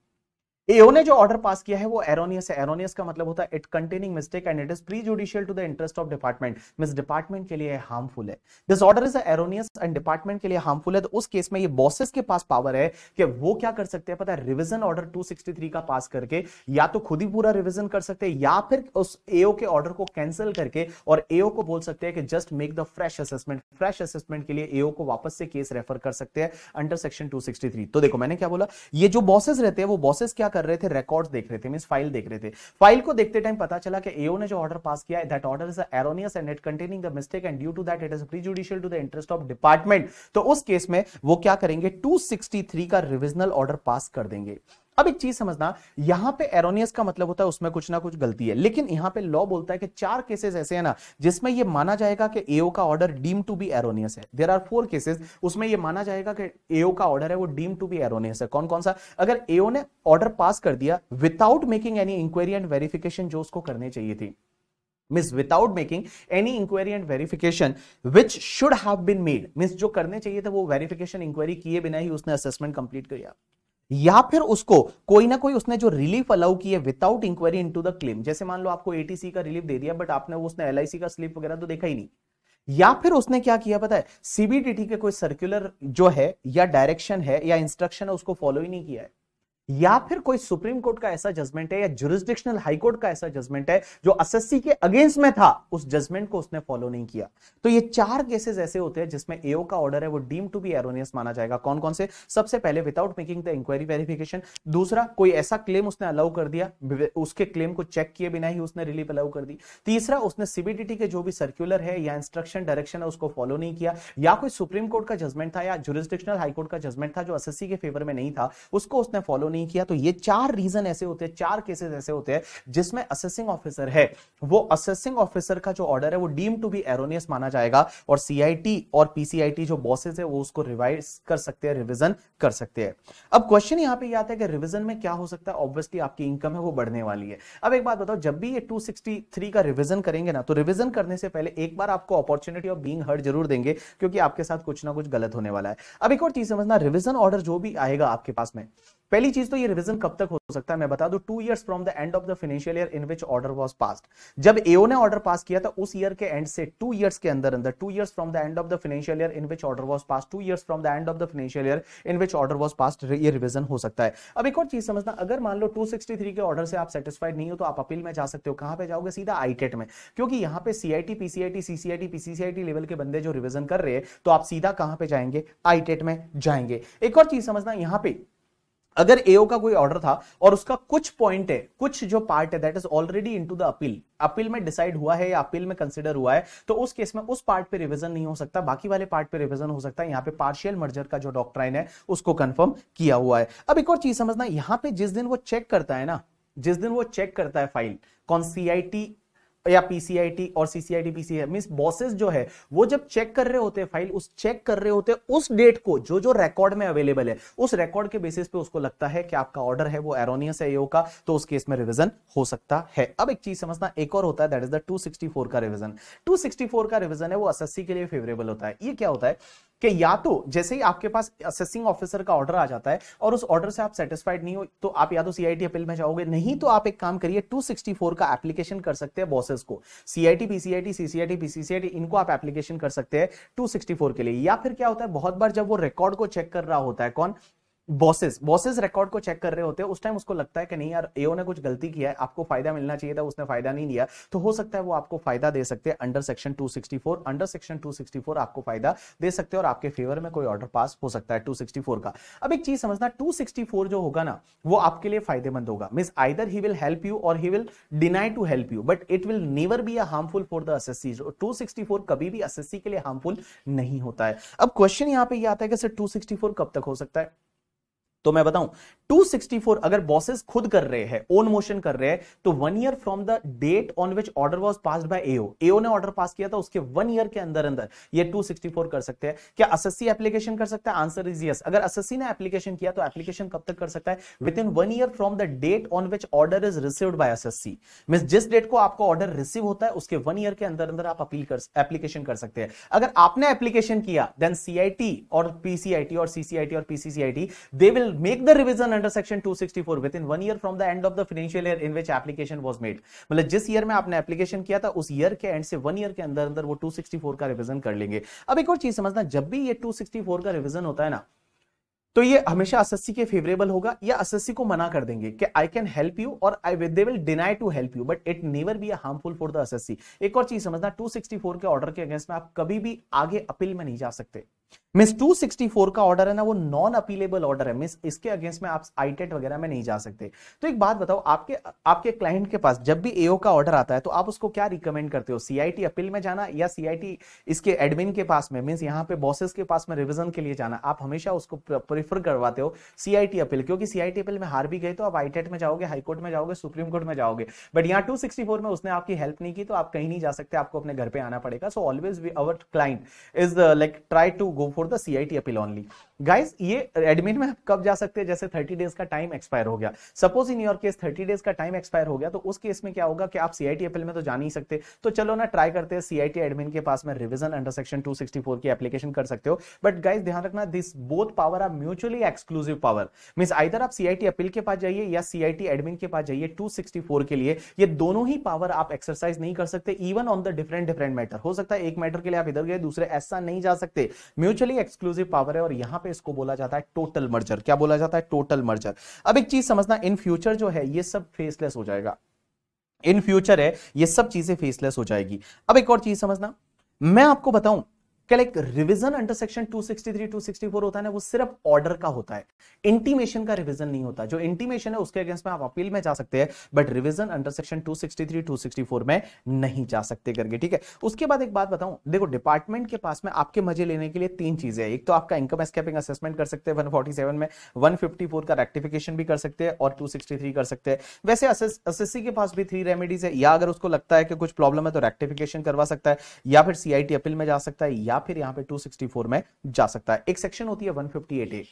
एओ ने जो ऑर्डर पास किया है वो एरोनियस है एरोनियस का मतलब होता है it containing mistake and it is prejudicial to the interest of department mean department के लिए हार्मफुल है this order is erroneous and department के लिए हार्मफुल है तो उस केस में ये बॉसेस के पास पावर है कि वो क्या कर सकते हैं पता है रिविजन ऑर्डर 263 का पास करके या तो खुद ही पूरा रिविजन कर सकते हैं या फिर उस एओ के ऑर्डर को कैंसिल करके और एओ को बोल सकते हैं कि just make the fresh assessment fresh assessment के लिए एओ को वापस से केस रेफर कर सकते हैं अंडर सेक्शन 263 तो देखो मैंने क्या बोला ये जो बॉसेस रहते हैं वो बॉसेस क्या क्या कर रहे थे रिकॉर्ड्स देख रहे थे मीन फाइल देख रहे थे फाइल को देखते टाइम पता चला कि एओ ने जो ऑर्डर पास किया that order is erroneous and it containing the mistake and due to that it is prejudicial to the interest of department तो उस केस में वो क्या करेंगे 263 का रिविजनल ऑर्डर पास कर देंगे अब एक चीज समझना यहां पे एरोनियस का मतलब होता है उसमें कुछ ना कुछ गलती है लेकिन यहां पे लॉ बोलता है कि चार केसेस ऐसे हैं ना जिसमें ये माना जाएगा कि एओ का order deem to be erroneous है देर आर फोर केसेस उसमें ये माना जाएगा कि एओ का ऑर्डर है वो डीम टू बी एरोनियस है कौन कौन सा अगर एओ ने ऑर्डर पास कर दिया without making any inquiry and verification जो उसको करने चाहिए थी means without making any inquiry and verification which should have been made means जो करने चाहिए था वो वेरिफिकेशन इंक्वायरी किए बिना ही उसने असेसमेंट कंप्लीट किया या फिर उसको कोई ना कोई उसने जो रिलीफ अलाउ की है without inquiry into the claim जैसे मान लो आपको एटीसी का रिलीफ दे दिया बट आपने उसने एलआईसी का स्लिप वगैरह तो देखा ही नहीं या फिर उसने क्या किया पता है सीबीटीटी के कोई सर्कुलर जो है या डायरेक्शन है या इंस्ट्रक्शन है उसको फॉलो ही नहीं किया है या फिर कोई सुप्रीम कोर्ट का ऐसा जजमेंट है या जुरिस्डिक्शनल हाईकोर्ट का ऐसा जजमेंट है जो एसएससी के अगेंस्ट में था उस जजमेंट को उसने फॉलो नहीं किया तो ये चार केसेस ऐसे होते हैं जिसमें एओ का ऑर्डर है वो डीम टू बी एरोनियस माना जाएगा कौन कौन से सबसे पहले without making the inquiry verification दूसरा कोई ऐसा क्लेम उसने अलाउ कर दिया उसके क्लेम को चेक किए बिना ही उसने रिलीफ अलाउ कर दी तीसरा उसने सीबीडीटी के जो भी सर्क्यूलर है या इंस्ट्रक्शन डायरेक्शन है उसको फॉलो नहीं किया या कोई सुप्रीम कोर्ट का जजमेंट था या जुरिस्डिक्शनल हाईकोर्ट का जजमेंट था जो एसएससी के फेवर में नहीं था उसको उसने फॉलो नहीं नहीं किया तो ये चार रीजन ऐसे होते हैं चार केसेस ऐसे होते हैं जिसमें असेसिंग ऑफिसर है वो असेसिंग ऑफिसर का जो ऑर्डर है वो डीम टू बी एरोनियस माना जाएगा और सीआईटी और पीसीआईटी जो बॉसेस है वो उसको रिवाइज कर सकते हैं रिविजन कर सकते हैं अब क्वेश्चन यहाँ पे आता है कि रिविजन में क्या हो सकता है ऑब्वियसली आपकी इनकम है वो बढ़ने वाली है अब एक बात बताओ जब भी ये टू का रिविजन करेंगे ना तो रिविजन करने से पहले एक बार आपको अपॉर्चुनिटी ऑफ बींग हर्ड जरूर देंगे क्योंकि आपके साथ कुछ ना कुछ गलत होने वाला है अब एक और चीज समझना रिविजन ऑर्डर जो भी आएगा आपके पास में पहली चीज तो ये रिवीजन कब तक हो सकता है मैं बता दूं two years from the end of the financial year in which order was passed जब एओ ने ऑर्डर पास किया था उस ईयर के एंड से टू इयर्स के अंदर अंदर two years from the end of the financial year in which order was passed two years from the end of the financial year in which order was passed ये रिवीजन हो सकता है अब एक और चीज समझना अगर मान लो 263 के ऑर्डर से आप सेटिस्फाइड नहीं हो तो आप अपील में जा सकते हो कहां पे जाओगे सीधा आईटेट e में क्योंकि यहां पे CIT PCIT CCIT PCCIT level के बंदे जो रिवीजन कर रहे हैं तो आप सीधा कहां पे जाएंगे आईटेट e में जाएंगे एक और चीज समझना यहां पे अगर एओ का कोई ऑर्डर था और उसका कुछ पॉइंट है कुछ जो पार्ट है that is already into the appeal appeal में डिसाइड हुआ है या अपील में कंसिडर हुआ है तो उस केस में उस पार्ट पे रिवीजन नहीं हो सकता बाकी वाले पार्ट पे रिवीजन हो सकता है यहाँ पे पार्शियल मर्जर का जो डॉक्ट्राइन है उसको कंफर्म किया हुआ है अब एक और चीज समझना यहाँ पे जिस दिन वो चेक करता है ना जिस दिन वो चेक करता है फाइल कौन सी आई टी या पीसीआईटी और सीसीआईटी पीसीआई मीन बॉसेस जो है वो जब चेक कर रहे होते हैं फाइल उस चेक कर रहे होते हैं उस डेट को जो जो रिकॉर्ड में अवेलेबल है उस रिकॉर्ड के बेसिस पे उसको लगता है कि आपका ऑर्डर है वो एरोनियस है का तो उस केस में रिवीजन हो सकता है अब एक चीज समझना एक और होता है दैट इज द 264 का रिवीजन 264 का रिवीजन है वो एसएससी के लिए फेवरेबल होता है ये क्या होता है कि या तो जैसे ही आपके पास असेसिंग ऑफिसर का ऑर्डर आ जाता है और उस ऑर्डर से आप सेटिस्फाइड नहीं हो तो आप या तो सीआईटी अपील में जाओगे नहीं तो आप एक काम करिए 264 का एप्लीकेशन कर सकते हैं बॉस प्रोसेस को सीआईटी पीसीआईटी सीसीआईटी पीसीसीआईटी इनको आप एप्लीकेशन कर सकते हैं 264 के लिए या फिर क्या होता है बहुत बार जब वो रिकॉर्ड को चेक कर रहा होता है कौन बॉसेस बॉसेस रिकॉर्ड को चेक कर रहे होते हैं उस टाइम उसको लगता है कि नहीं यार एओ ने कुछ गलती किया है आपको फायदा मिलना चाहिए था उसने फायदा नहीं लिया तो हो सकता है वो आपको फायदा दे सकते हैं अंडर सेक्शन 264 अंडर सेक्शन 264 आपको फायदा दे सकते हैं और आपके फेवर में कोई ऑर्डर पास हो सकता है 264 का अब एक चीज समझना 264 जो होगा ना वो आपके लिए फायदेमंद होगा means either he will help you और he will deny to help you but it will never be a harmful for the एस एसएससी 264 कभी भी एस के लिए हार्मफुल नहीं होता है अब क्वेश्चन यहाँ पे ये आता है कि सर टू कब तक हो सकता है तो मैं बताऊं 264 अगर बॉसेस खुद कर रहे हैं ओन मोशन कर रहे हैं तो one year from the date on which order was passed by AO AO ने ऑर्डर पास किया था उसके वन ईयर के अंदर अंदर ये 264 कर सकते हैं क्या एसएससी एप्लीकेशन कर सकता है आंसर इज यस अगर एसएससी ने एप्लीकेशन किया तो एप्लीकेशन कब तक कर सकता है within one year from the date on which order is received by assessee mean जिस डेट को आपको ऑर्डर रिसीव होता है उसके वन ईयर के अंदर अंदर आप अपील कर एप्लीकेशन कर सकते हैं अगर आपने एप्लीकेशन किया देन सीआईटी और पीसीआईटी और सीसीआईटी और PCCIT they will will make the revision under section 264 within one year from the end of the financial year in which application was made मतलब जिस ईयर में आपने एप्लीकेशन किया था उस ईयर के एंड से वन ईयर के अंदर अंदर वो 264 का रिवीजन कर लेंगे अब एक और चीज समझना जब भी ये 264 का रिवीजन होता है ना तो ये हमेशा एस के फेवरेबल होगा या एस को मना कर देंगे कि आई कैन हेल्प यू और I they will deny to help you but it never be harmful for the S एक और चीज समझना 264 के ऑर्डर के अगेंस्ट में आप कभी भी आगे अपील में नहीं जा सकते मिस 264 का ऑर्डर है ना वो नॉन अपीलेबल ऑर्डर है मिस इसके अगेंस्ट में आप आईटेट e वगैरह में नहीं जा सकते तो एक बात बताओ आपके आपके क्लाइंट के पास जब भी एओ का ऑर्डर आता है तो आप उसको क्या रिकमेंड करते हो सीआईटी अपील में जाना या सीआईटी इसके एडमिन के पास में मीन्स यहाँ पे बॉसेस के पास में रिविजन के लिए जाना आप हमेशा उसको प्रेफर करवाते हो सीआईटी अपील क्योंकि सीआईटी अपील में हार भी गए तो आप आईटेट e में जाओगे हाईकोर्ट में जाओगे सुप्रीम कोर्ट में जाओगे बट यहाँ टू में उसने आपकी हेल्प नहीं की तो आप कहीं नहीं जा सकते आपको अपने घर पे आना पड़ेगा so always our client is like try to go before the CIT appeal only guys ये एडमिन में कब जा सकते हैं जैसे थर्टी डेज का टाइम एक्सपायर हो गया suppose in your case thirty days का टाइम एक्सपायर हो गया तो उस केस में क्या होगा कि आप सीआईटी अपील में तो जा नहीं सकते तो चलो ना ट्राई करते हैं सीआईटी एडमिन के पास में रिविजन अंडर सेक्शन 264 की एप्लीकेशन कर सकते हो बट गाइज ध्यान रखना this both power are mutually exclusive power means either आप सीआईटी अपील के पास जाइए या सीआईटी एडमिन के पास जाइए 264 के लिए ये दोनों ही पावर आप एक्सरसाइज नहीं कर सकते even on the different different matter हो सकता है एक मैटर के लिए आप इधर गए दूसरे ऐसा नहीं जा सकते म्यूचुअली म्यूचुअली एक्सक्लूसिव पावर है और यहां पे इसको बोला जाता है टोटल मर्जर क्या बोला जाता है टोटल मर्जर अब एक चीज समझना इन फ्यूचर जो है ये सब फेसलेस हो जाएगा इन फ्यूचर है ये सब चीजें फेसलेस हो जाएगी अब एक और चीज समझना मैं आपको बताऊं क्या लाइक रिविजन अंडर सेक्शन 263 264 होता है ना वो सिर्फ ऑर्डर का होता है इंटीमेशन का रिविजन नहीं होता जो इंटीमेशन है उसके अगेंस्ट में आप अपील में जा सकते हैं बट रिविजन अंडर सेक्शन 263 264 में नहीं जा सकते करके ठीक है उसके बाद एक बात बताऊं देखो डिपार्टमेंट के पास में आपके मजे लेने के लिए तीन चीजें एक तो आपका इनकम एस्केपिंग असेसमेंट कर सकते हैं 147 में 154 का रेक्टिफिकेशन भी कर सकते हैं और 263 कर सकते हैं वैसे एसएससी के पास भी थ्री रेमेडीज है या अगर उसको लगता है कि कुछ प्रॉब्लम है तो रेक्टिफिकेशन करवा सकता है या फिर सीआईटी अपील में जा सकता है या या फिर यहां पे 264 में जा सकता है एक सेक्शन होती है 158 ए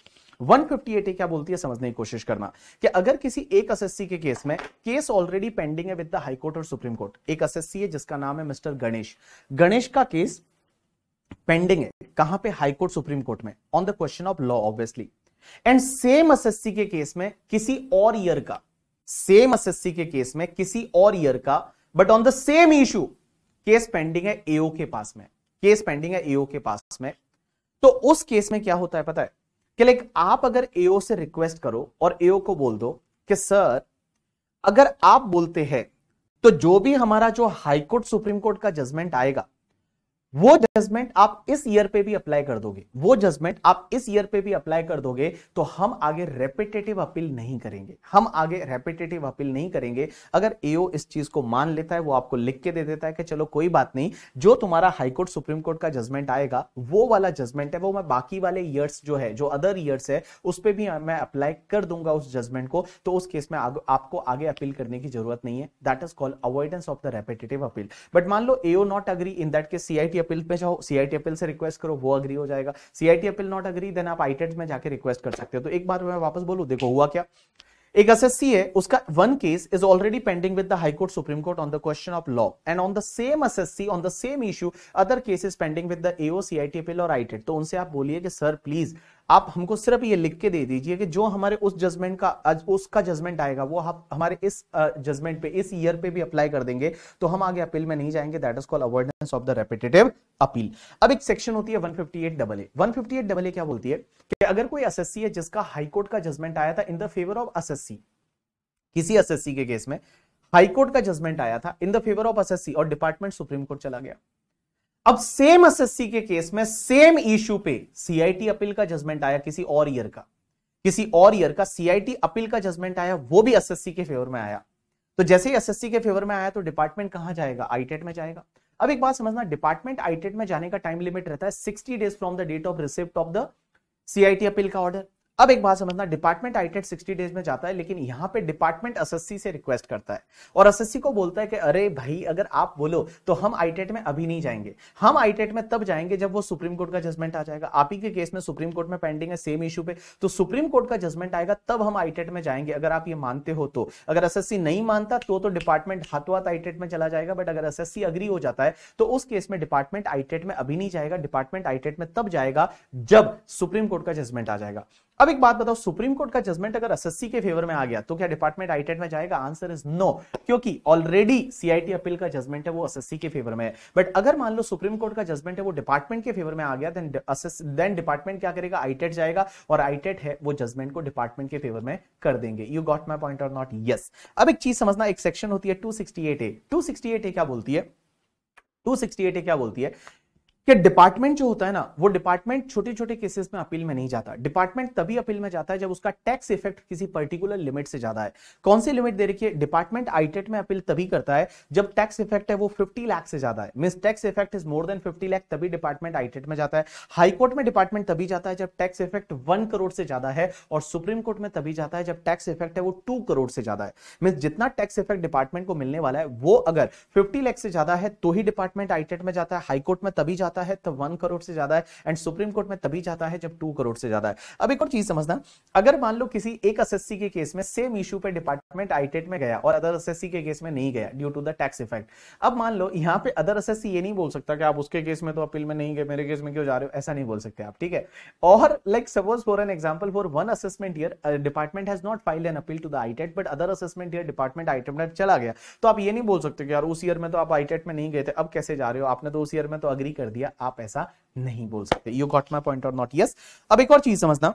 158 क्या बोलती है समझने की कोशिश करना कि अगर किसी एक एसएससी के केस में case already pending with the द कोर्ट और सुप्रीम कोर्ट एक एसएससी है जिसका नाम है मिस्टर गणेश गणेश का केस पेंडिंग है कहां पे हाई कोर्ट सुप्रीम कोर्ट में on the question of law obviously and same assessee के केस में किसी और ईयर का सेम एसएससी के केस में किसी और ईयर का but on the same issue case pending है एओ के पास में केस पेंडिंग है एओ के पास में तो उस केस में क्या होता है पता है कि लाइक आप अगर एओ से रिक्वेस्ट करो और एओ को बोल दो कि सर अगर आप बोलते हैं तो जो भी हमारा जो हाईकोर्ट सुप्रीम कोर्ट का जजमेंट आएगा वो जजमेंट आप इस ईयर पे भी अप्लाई कर दोगे वो जजमेंट आप इस ईयर पे भी अप्लाई कर दोगे तो हम आगे रेपिटेटिव अपील नहीं करेंगे हम आगे रेपिटेटिव अपील नहीं करेंगे अगर एओ इस चीज को मान लेता है वो आपको लिख के दे देता है कि चलो कोई बात नहीं जो तुम्हारा हाईकोर्ट सुप्रीम कोर्ट का जजमेंट आएगा वो वाला जजमेंट है वो मैं बाकी वाले ईयर्स जो है जो अदर ईयर्स है उस पर भी मैं अप्लाई कर दूंगा उस जजमेंट को तो उस केस में आपको आगे अपील करने की जरूरत नहीं है that is called avoidance of the repetitive appeal but मान लो AO not agree in that के सीआईटी सीआईटी अपील पे जाओ सीआईटी अपील से रिक्वेस्ट करो वो अग्री हो जाएगा CIT appeal not agree then आप आईटेट e में जाके रिक्वेस्ट कर सकते हो तो एक बार मैं वापस बोलू देखो हुआ क्या एक एसएससी है उसका one case is already pending with the high court supreme court on the question of law and on the same assessee on the same issue other cases pending with the AO appeal और आईटेट तो उनसे आप बोलिए कि सर प्लीज आप हमको सिर्फ ये लिख के दे दीजिए कि जो हमारे उस जजमेंट का उसका जजमेंट आएगा वो हम हमारे इस जजमेंट पे इस ईयर पे भी अप्लाई कर देंगे तो हम आगे अपील में नहीं जाएंगे that is call avoidance of the repetitive appeal अब एक सेक्शन होती है 158 fifty eight double A one double A क्या बोलती है कि अगर कोई एस है जिसका हाईकोर्ट का जजमेंट आया था in the favour of S किसी एस के केस में हाईकोर्ट का जजमेंट आया था in the favour of S और डिपार्टमेंट सुप्रीम कोर्ट चला गया अब सेम एसएससी के केस में सेम इशू पे सीआईटी अपील का जजमेंट आया किसी और ईयर का किसी और ईयर का सीआईटी अपील का जजमेंट आया वो भी एसएससी के फेवर में आया तो जैसे ही एसएससी के फेवर में आया तो डिपार्टमेंट कहां जाएगा आईटेट e में जाएगा अब एक बात समझना डिपार्टमेंट आईटेट e में जाने का टाइम लिमिट रहता है sixty days from the date of receipt of the CIT appeal का ऑर्डर अब एक बात समझना डिपार्टमेंट आईटेट 60 डेज में जाता है लेकिन यहां पे डिपार्टमेंट एसएससी से रिक्वेस्ट करता है और एसएससी को बोलता है कि अरे भाई अगर आप बोलो तो हम आईटेट में अभी नहीं जाएंगे हम आईटेट में तब जाएंगे जब वो सुप्रीम कोर्ट का जजमेंट आ जाएगा आप ही के केस में सुप्रीम कोर्ट में पेंडिंग है सेम इशू पे तो सुप्रीम कोर्ट का जजमेंट आएगा तब हम आईटेट में जाएंगे अगर आप ये मानते हो तो अगर एस नहीं मानता तो तो डिपार्टमेंट हाथों हाथ आईटेट में चला जाएगा बट अगर एस अग्री हो जाता है तो उस केस में डिपार्टमेंट आईटेट में अभी नहीं जाएगा डिपार्टमेंट आईटेट में तब जाएगा जब सुप्रीम कोर्ट का जजमेंट आ जाएगा अब एक बात बताओ सुप्रीम कोर्ट का जजमेंट अगर एसएससी के फेवर में आ गया तो क्या डिपार्टमेंट आईटेट e में जाएगा आंसर इज नो क्योंकि ऑलरेडी सीआईटी अपील का जजमेंट है वो एसएससी के फेवर में है बट अगर मान लो सुप्रीम कोर्ट का जजमेंट है वो डिपार्टमेंट के फेवर में आ गया देन डिपार्टमेंट क्या करेगा आईटेट e जाएगा और आईटेट e है वो जजमेंट को डिपार्टमेंट के फेवर में कर देंगे you got my point or not yes अब एक चीज समझना एक सेक्शन होती है टू सिक्सटी एट ए क्या बोलती है टू सिक्सटी एट ए क्या बोलती है कि डिपार्टमेंट जो होता है ना वो डिपार्टमेंट छोटे छोटे केसेस में अपील में नहीं जाता डिपार्टमेंट तभी अपील में जाता है जब उसका टैक्स इफेक्ट किसी पर्टिकुलर लिमिट से ज्यादा है कौन सी लिमिट दे रखी है डिपार्टमेंट आईटेट e में अपील तभी करता है जब टैक्स इफेक्ट है वो 50 लाख से ज्यादा है mean tax effect is more than fifty lakh तभी डिपार्टमेंट आईटेट e में जाता है हाईकोर्ट में डिपार्टमेंट तभी जाता है जब टैक्स इफेक्ट वन करोड़ से ज्यादा है और सुप्रीम कोर्ट में तभी जाता है जब टैक्स इफेक्ट है वो टू करोड़ से ज्यादा है मीन जितना टैक्स इफेक्ट डिपार्टमेंट को मिलने वाला है वो अगर फिफ्टी लैख से ज्यादा है तो ही डिपार्टमेंट आईटेट e में जाता है हाईकोर्ट में तभी जाता जाता है तब वन करोड़ से ज्यादा है एंड सुप्रीम कोर्ट में तभी जाता है जब टू करोड़ से ज्यादा है अब एक और चीज समझना अगर मान लो किसी एक एस के केस में सेम इशू पे डिपार्टमेंट आईटेट e में गया और अदर एस के केस में नहीं गया due to the tax effect अब मान लो यहाँ पे अदर एस ये नहीं बोल सकता कि आप उसके केस में तो अपील में नहीं गए मेरे केस में क्यों जा रहे हो ऐसा नहीं बोल सकते आप ठीक है और like suppose for an example for one assessment year department has not file an appeal to the ITAT but other assessment year department ITAT चला गया तो आप ये नहीं बोल सकते कि यार उस ईयर में तो आप आईटेट e में नहीं गए थे अब कैसे जा रहे हो आपने तो उस ईयर में तो अग्री कर दिया या आप ऐसा नहीं बोल सकते you got my point or not yes अब एक और चीज समझना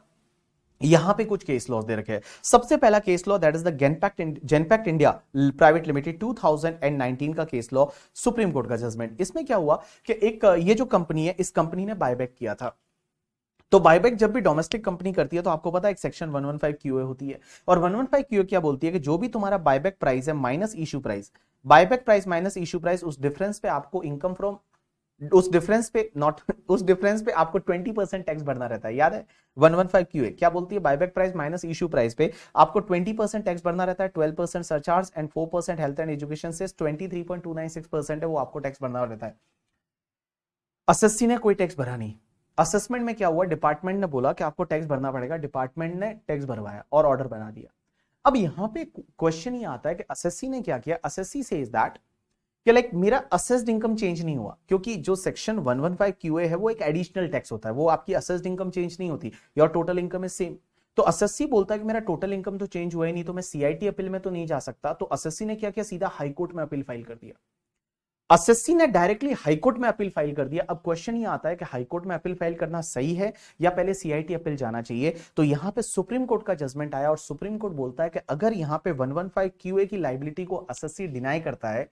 यहां पे कुछ केस लॉज दे रखे हैं सबसे पहला case law that is the Genpact Genpact India private limited 2019 का केस लॉ सुप्रीम कोर्ट का जजमेंट इसमें क्या हुआ कि एक ये जो कंपनी है इस कंपनी ने बायबैक किया था तो बायबैक जब भी डोमेस्टिक कंपनी करती है तो आपको पता है एक सेक्शन 115 क्यूए होती है और 115 क्यूए क्या बोलती है कि जो भी तुम्हारा बायबैक प्राइस है minus issue price buyback price minus issue price उस डिफरेंस पे आपको इनकम फ्रॉम उस डिफरेंस पे नॉट उस डिफरेंस पे आपको 20 टैक्स भरना रहता है याद है 115 क्यूए क्या बोलती है buyback price minus issue price पे आपको 20 टैक्स भरना रहता है 12 percent surcharge and 4 percent health and education से 23.296 है वो आपको टैक्स भरना रहता है असेसी ने कोई टैक्स भरा नहीं असेसमेंट में क्या हुआ डिपार्टमेंट ने बोला कि आपको टैक्स भरना पड़ेगा डिपार्टमेंट ने टैक्स भरवाया और ऑर्डर बना दिया अब यहां पे क्वेश्चन ये आता है कि असेसी ने क्या किया असेसी सेज दैट कि लाइक मेरा असेस्ड इनकम चेंज नहीं हुआ क्योंकि जो सेक्शन 115 क्यूए है वो एक एडिशनल टैक्स होता है वो आपकी असेस्ड इनकम चेंज नहीं होती your total income is same तो असेस्सी बोलता है कि मेरा टोटल इनकम तो चेंज हुआ ही नहीं तो मैं सीआईटी अपील में तो नहीं जा सकता तो असेस्सी ने क्या किया सीधा हाईकोर्ट में अपील फाइल कर दिया असेस्सी ने डायरेक्टली हाईकोर्ट में अपील फाइल कर दिया अब क्वेश्चन ये आता है कि हाईकोर्ट में अपील फाइल करना सही है या पहले सीआईटी अपील जाना चाहिए तो यहाँ पे सुप्रीम कोर्ट का जजमेंट आया और सुप्रीम कोर्ट बोलता है कि अगर यहाँ पे 115 क्यूए की लाइबिलिटी को असेस्सी डिनाई करता है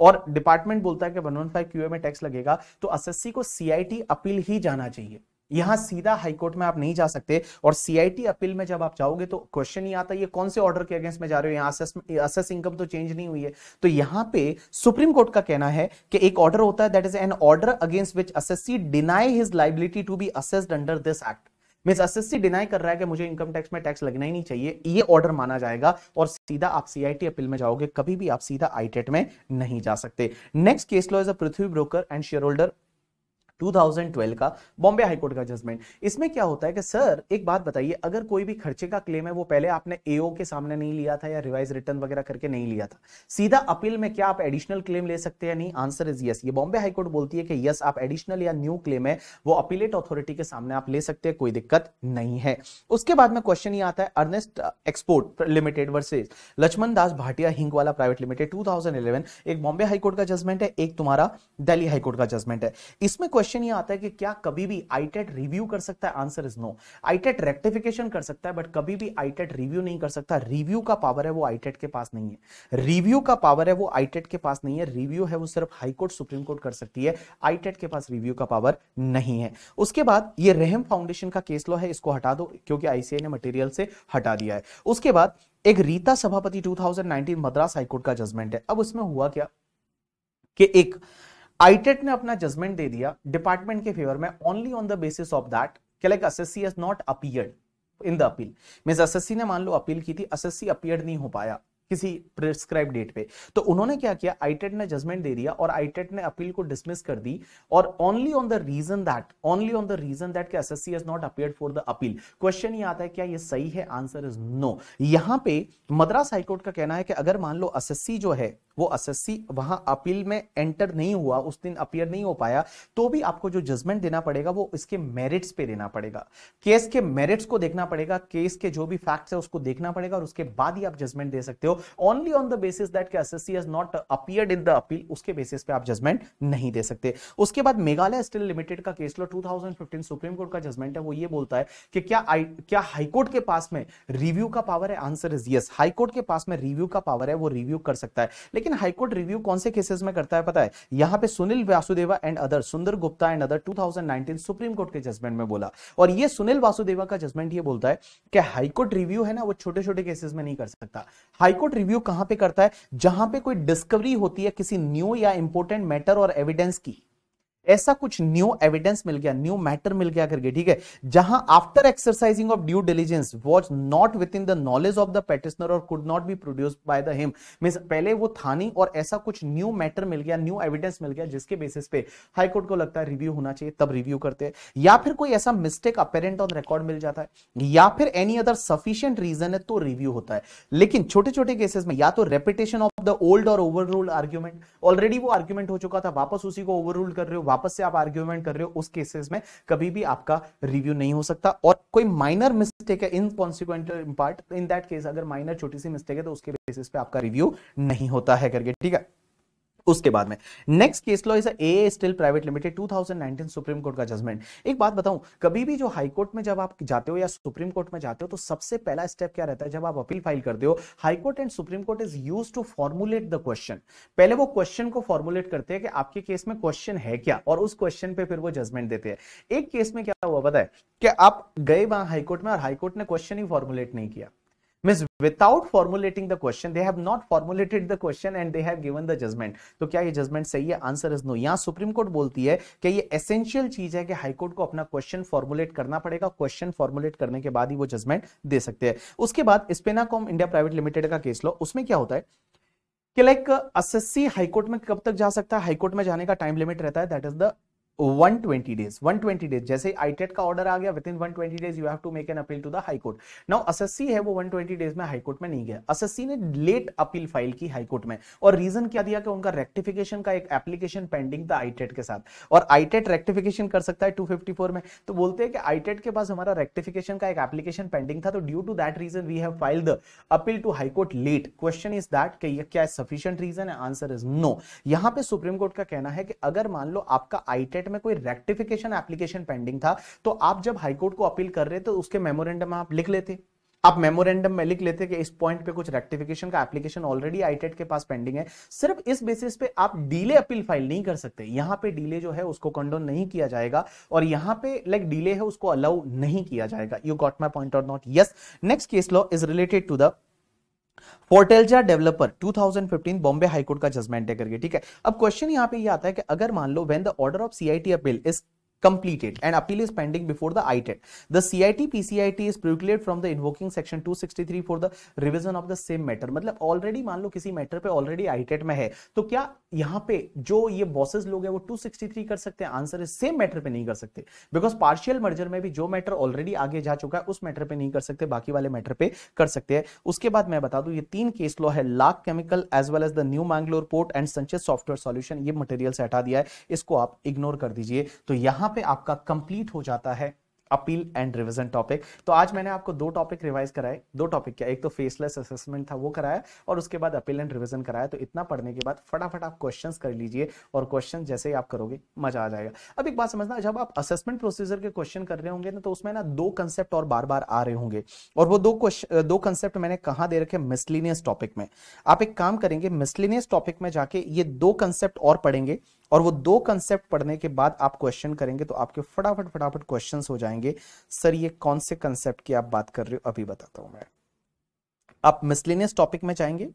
और डिपार्टमेंट बोलता है कि वन वन फाइव क्यूए में टैक्स लगेगा तो एस को सीआईटी अपील ही जाना चाहिए यहां सीधा हाईकोर्ट में आप नहीं जा सकते और सीआईटी अपील में जब आप जाओगे तो क्वेश्चन ही आता है ये कौन से ऑर्डर के अगेंस्ट में जा रहे हो यहां असेस इनकम तो चेंज नहीं हुई है तो यहां पे सुप्रीम कोर्ट का कहना है कि एक ऑर्डर होता है that is an order against which assessee deny his liability to be assessed under this act S assessee deny कर रहा है कि मुझे इनकम टैक्स में टैक्स लगना ही नहीं चाहिए ये ऑर्डर माना जाएगा और सीधा आप सीआईटी अपील में जाओगे कभी भी आप सीधा आईटेट e में नहीं जा सकते next case law is a Prithvi broker and shareholder 2012 का बॉम्बे हाईकोर्ट का जजमेंट इसमें क्या होता है कि सर एक बात बताइए अगर कोई भी खर्चे का क्लेम है वो पहले आपने एओ के सामने नहीं लिया था या रिवाइज रिटर्न वगैरह करके नहीं लिया था सीधा अपील में क्या आप एडिशनल क्लेम ले सकते हैं नहीं आंसर इज यस ये बॉम्बे हाईकोर्ट बोलती है कि यस आप एडिशनल या न्यू क्लेम है वो अपीलेट अथॉरिटी के सामने आप ले सकते हैं कोई दिक्कत नहीं है उसके बाद में क्वेश्चन ये आता है earnest export limited versus Lakshman Das Bhatia Hingwala private limited to एक बॉम्बे हाईकोर्ट का जजमेंट है एक तुम्हारा दिल्ली हाईकोर्ट का जजमेंट है इसमें क्वेश्चन क्वेश्चन ये आता है कि क्या कभी भी आईटेट e रिव्यू कर सकता है answer is no ITAT rectification कर सकता है बट कभी भी आईटेट e रिव्यू नहीं कर सकता रिव्यू का पावर है वो आईटेट e के पास नहीं है रिव्यू का पावर है वो आईटेट के पास नहीं है रिव्यू है वो सिर्फ हाईकोर्ट सुप्रीम कोर्ट कर सकती है आईटेट के पास रिव्यू का पावर नहीं है उसके बाद ये रेहम फाउंडेशन का केस लॉ है इसको हटा दो क्योंकि आईसीआई ने मटेरियल से हटा दिया है उसके बाद एक रीता सभापति 2019 मद्रास हाईकोर्ट का जजमेंट है अब उसमें हुआ क्या कि एक आईटेट e ने अपना जजमेंट दे दिया डिपार्टमेंट के फेवर में only on the basis of that क्या like assessee not appeared in the appeal mean assessee ने मान लो अपील की थी एसएससी अपीयर्ड नहीं हो पाया किसी प्रिस्क्राइब डेट पे तो उन्होंने क्या किया आईटेट e ने जजमेंट दे दिया और आईटेट e ने अपील को डिसमिस कर दी और only on the reason that only on the reason that assessee has not appeared for the appeal question ये आता है क्या ये सही है आंसर इज नो यहां पे मद्रास कोर्ट का कहना है कि अगर मान लो एसएससी जो है वो एसएससी वहां अपील में एंटर नहीं हुआ उस दिन अपियर नहीं हो पाया तो भी आपको जो जजमेंट देना पड़ेगा वो इसके मेरिट्स पे देना पड़ेगा केस के मेरिट्स को देखना पड़ेगा केस के जो भी फैक्ट्स है उसको देखना पड़ेगा और उसके बाद ही आप जजमेंट दे सकते हो only on the basis that के S has not appeared in the appeal उसके बेसिस पे आप जजमेंट नहीं दे सकते उसके बाद मेघालय स्टील लिमिटेड का केस लो 2015 सुप्रीम कोर्ट का जजमेंट है वो ये बोलता है कि क्या आई क्या हाईकोर्ट के पास में रिव्यू का पावर है आंसर इज यस हाईकोर्ट के पास में रिव्यू का पावर है वो रिव्यू कर सकता है लेकिन हाईकोर्ट रिव्यू कौन से केसेस में करता है पता है यहां पे Sunil Vasudeva and other Sundar Gupta and other 2019 supreme court के जजमेंट में बोला और ये सुनील वासुदेवा का जजमेंट ये बोलता है कि हाईकोर्ट रिव्यू है ना वो छोटे छोटे केसेस में नहीं कर सकता हाईकोर्ट रिव्यू कहां पे करता है जहां पे कोई डिस्कवरी होती है किसी न्यू या इंपोर्टेंट मैटर और एविडेंस की ऐसा कुछ न्यू एविडेंस मिल गया न्यू मैटर मिल गया करके ठीक है जहां after exercising of due diligence was not within the knowledge of the petitioner or could not be produce by the him mean पहले वो नहीं और ऐसा कुछ न्यू मैटर मिल गया न्यू एविडेंस मिल गया जिसके बेसिस पे हाईकोर्ट को लगता है रिव्यू होना चाहिए तब रिव्यू करते हैं या फिर कोई ऐसा मिस्टेक अपेरेंट ऑन रिकॉर्ड मिल जाता है या फिर एनी अदर सफिशियंट रीजन है तो रिव्यू होता है लेकिन छोटे छोटे केसेस में या तो repetition of the old or over argument already वो आर्ग्यूमेंट हो चुका था वापस उसी को ओवर कर रहे हो वापस से आप आर्ग्यूमेंट कर रहे हो उस केसेस में कभी भी आपका रिव्यू नहीं हो सकता और कोई माइनर मिस्टेक है in part in that case अगर माइनर छोटी सी मिस्टेक है तो उसके बेसिस पे आपका रिव्यू नहीं होता है करके ठीक है उसके बाद में next case law is a steel private limited 2019 supreme court का जजमेंट एक बात बताऊं कभी भी जो हाई कोर्ट में जब आप जाते हो या सुप्रीम कोर्ट में जाते हो तो सबसे पहला स्टेप क्या रहता है जब आप अपील फाइल करते हो high court and supreme court is use to formulate the question पहले वो क्वेश्चन को फॉर्मुलेट करते हैं कि आपके केस में क्वेश्चन है क्या और उस क्वेश्चन पे फिर वो जजमेंट देते हैं एक केस में क्या हुआ बताए कि आप गए वहां हाईकोर्ट में और हाईकोर्ट ने क्वेश्चन ही फॉर्मुलेट नहीं किया means without formulating the question they have not formulated the question and they have given the judgment तो क्या ये जजमेंट सही है आंसर इज नो यहाँ सुप्रीम कोर्ट बोलती है कि ये एसेंशियल चीज है कि हाईकोर्ट को अपना क्वेश्चन फॉर्मुलेट करना पड़ेगा क्वेश्चन फॉर्मुलेट करने के बाद ही वो जजमेंट दे सकते हैं उसके बाद स्पेनाकॉम इंडिया प्राइवेट लिमिटेड का केस लो उसमें क्या होता है कि लाइक एस सी हाईकोर्ट में कब तक जा सकता है हाईकोर्ट में जाने का टाइम लिमिट रहता है that is the 120 days 120 days जैसे आईटेट e का ऑर्डर आ गया within 120 days you have to make an appeal to the high court now assessee है वो 120 डेज में हाई कोर्ट में नहीं गया एसएससी ने लेट अपील फाइल की हाई कोर्ट में और रीजन क्या दिया कि उनका रेक्टिफिकेशन का एक एप्लीकेशन पेंडिंग था आईटेट e के साथ और आईटेट रेक्टिफिकेशन e कर सकता है 254 में तो बोलते हैं कि आईटेट के पास हमारा रेक्टिफिकेशन का एक एप्लीकेशन पेंडिंग था तो due to that reason we have filed the appeal to high court late question is that कि ये क्या सफिशिएंट रीजन है आंसर इज नो यहां पे सुप्रीम कोर्ट का कहना है कि अगर मान लो आपका आईटेट सेक्रेटरिएट में कोई रेक्टिफिकेशन एप्लीकेशन पेंडिंग था तो आप जब हाईकोर्ट को अपील कर रहे तो उसके मेमोरेंडम आप लिख लेते आप मेमोरेंडम में लिख लेते कि इस पॉइंट पे कुछ रेक्टिफिकेशन का एप्लीकेशन ऑलरेडी आईटेट के पास पेंडिंग है सिर्फ इस बेसिस पे आप डीले अपील फाइल नहीं कर सकते यहाँ पे डीले जो है उसको कंडोन नहीं किया जाएगा और यहाँ पे लाइक डीले है उसको अलाउ नहीं किया जाएगा you got my point or not yes next case law is related to the Fortaleza developer 2015 Bombay high court का जजमेंट है करके ठीक है अब क्वेश्चन यहाँ पे ये यह आता है कि अगर मान लो when the order of CIT appeal is completed and appeal is pending before the ITET. The CIT PCIT is precluded from the invoking section 263 for the revision of the same matter. मतलब already मान लो किसी matter पे already आईटेट में है तो क्या यहाँ पे जो ये bosses लोग हैं वो 263 कर सकते हैं answer इस same matter पे नहीं कर सकते because partial merger में भी जो matter already आगे जा चुका है उस matter पे नहीं कर सकते बाकी वाले matter पे कर सकते हैं उसके बाद मैं बता दूँ ये तीन case law है lakh Chemical as well as the New Mangalore Port and Sanchez Software Solution ये मटेरियल से हटा दिया है इसको आप ignore कर दीजिए तो यहाँ यहां पे आपका कंप्लीट हो जाता है अपील एंड रिविजन टॉपिक तो आज मैंने आपको दो टॉपिक रिवाइज कराए दो टॉपिक क्या एक तो फेसलेस असेसमेंट था वो कराया और उसके बाद अपील एंड रिविजन कराया तो इतना पढ़ने के बाद फटाफट आप क्वेश्चन कर लीजिए और क्वेश्चन जैसे ही आप करोगे मजा आ जाएगा अब एक बात समझना जब आप असेसमेंट प्रोसीजर के क्वेश्चन कर रहे होंगे ना तो उसमें ना दो कंसेप्ट और बार बार आ रहे होंगे और वो दो क्वेश्चन दो कंसेप्ट मैंने कहा दे रखे मिसलिनियस टॉपिक में आप एक काम करेंगे मिसलिनियस टॉपिक में जाके ये दो कंसेप्ट और पढ़ेंगे और वो दो कंसेप्ट पढ़ने के बाद आप क्वेश्चन करेंगे तो आपके फटाफट फटाफट क्वेश्चन हो जाएंगे सर ये कौन से कंसेप्ट की आप बात कर रहे हो अभी बताता हूं मैं आप मिसलिनियस टॉपिक में जाएंगे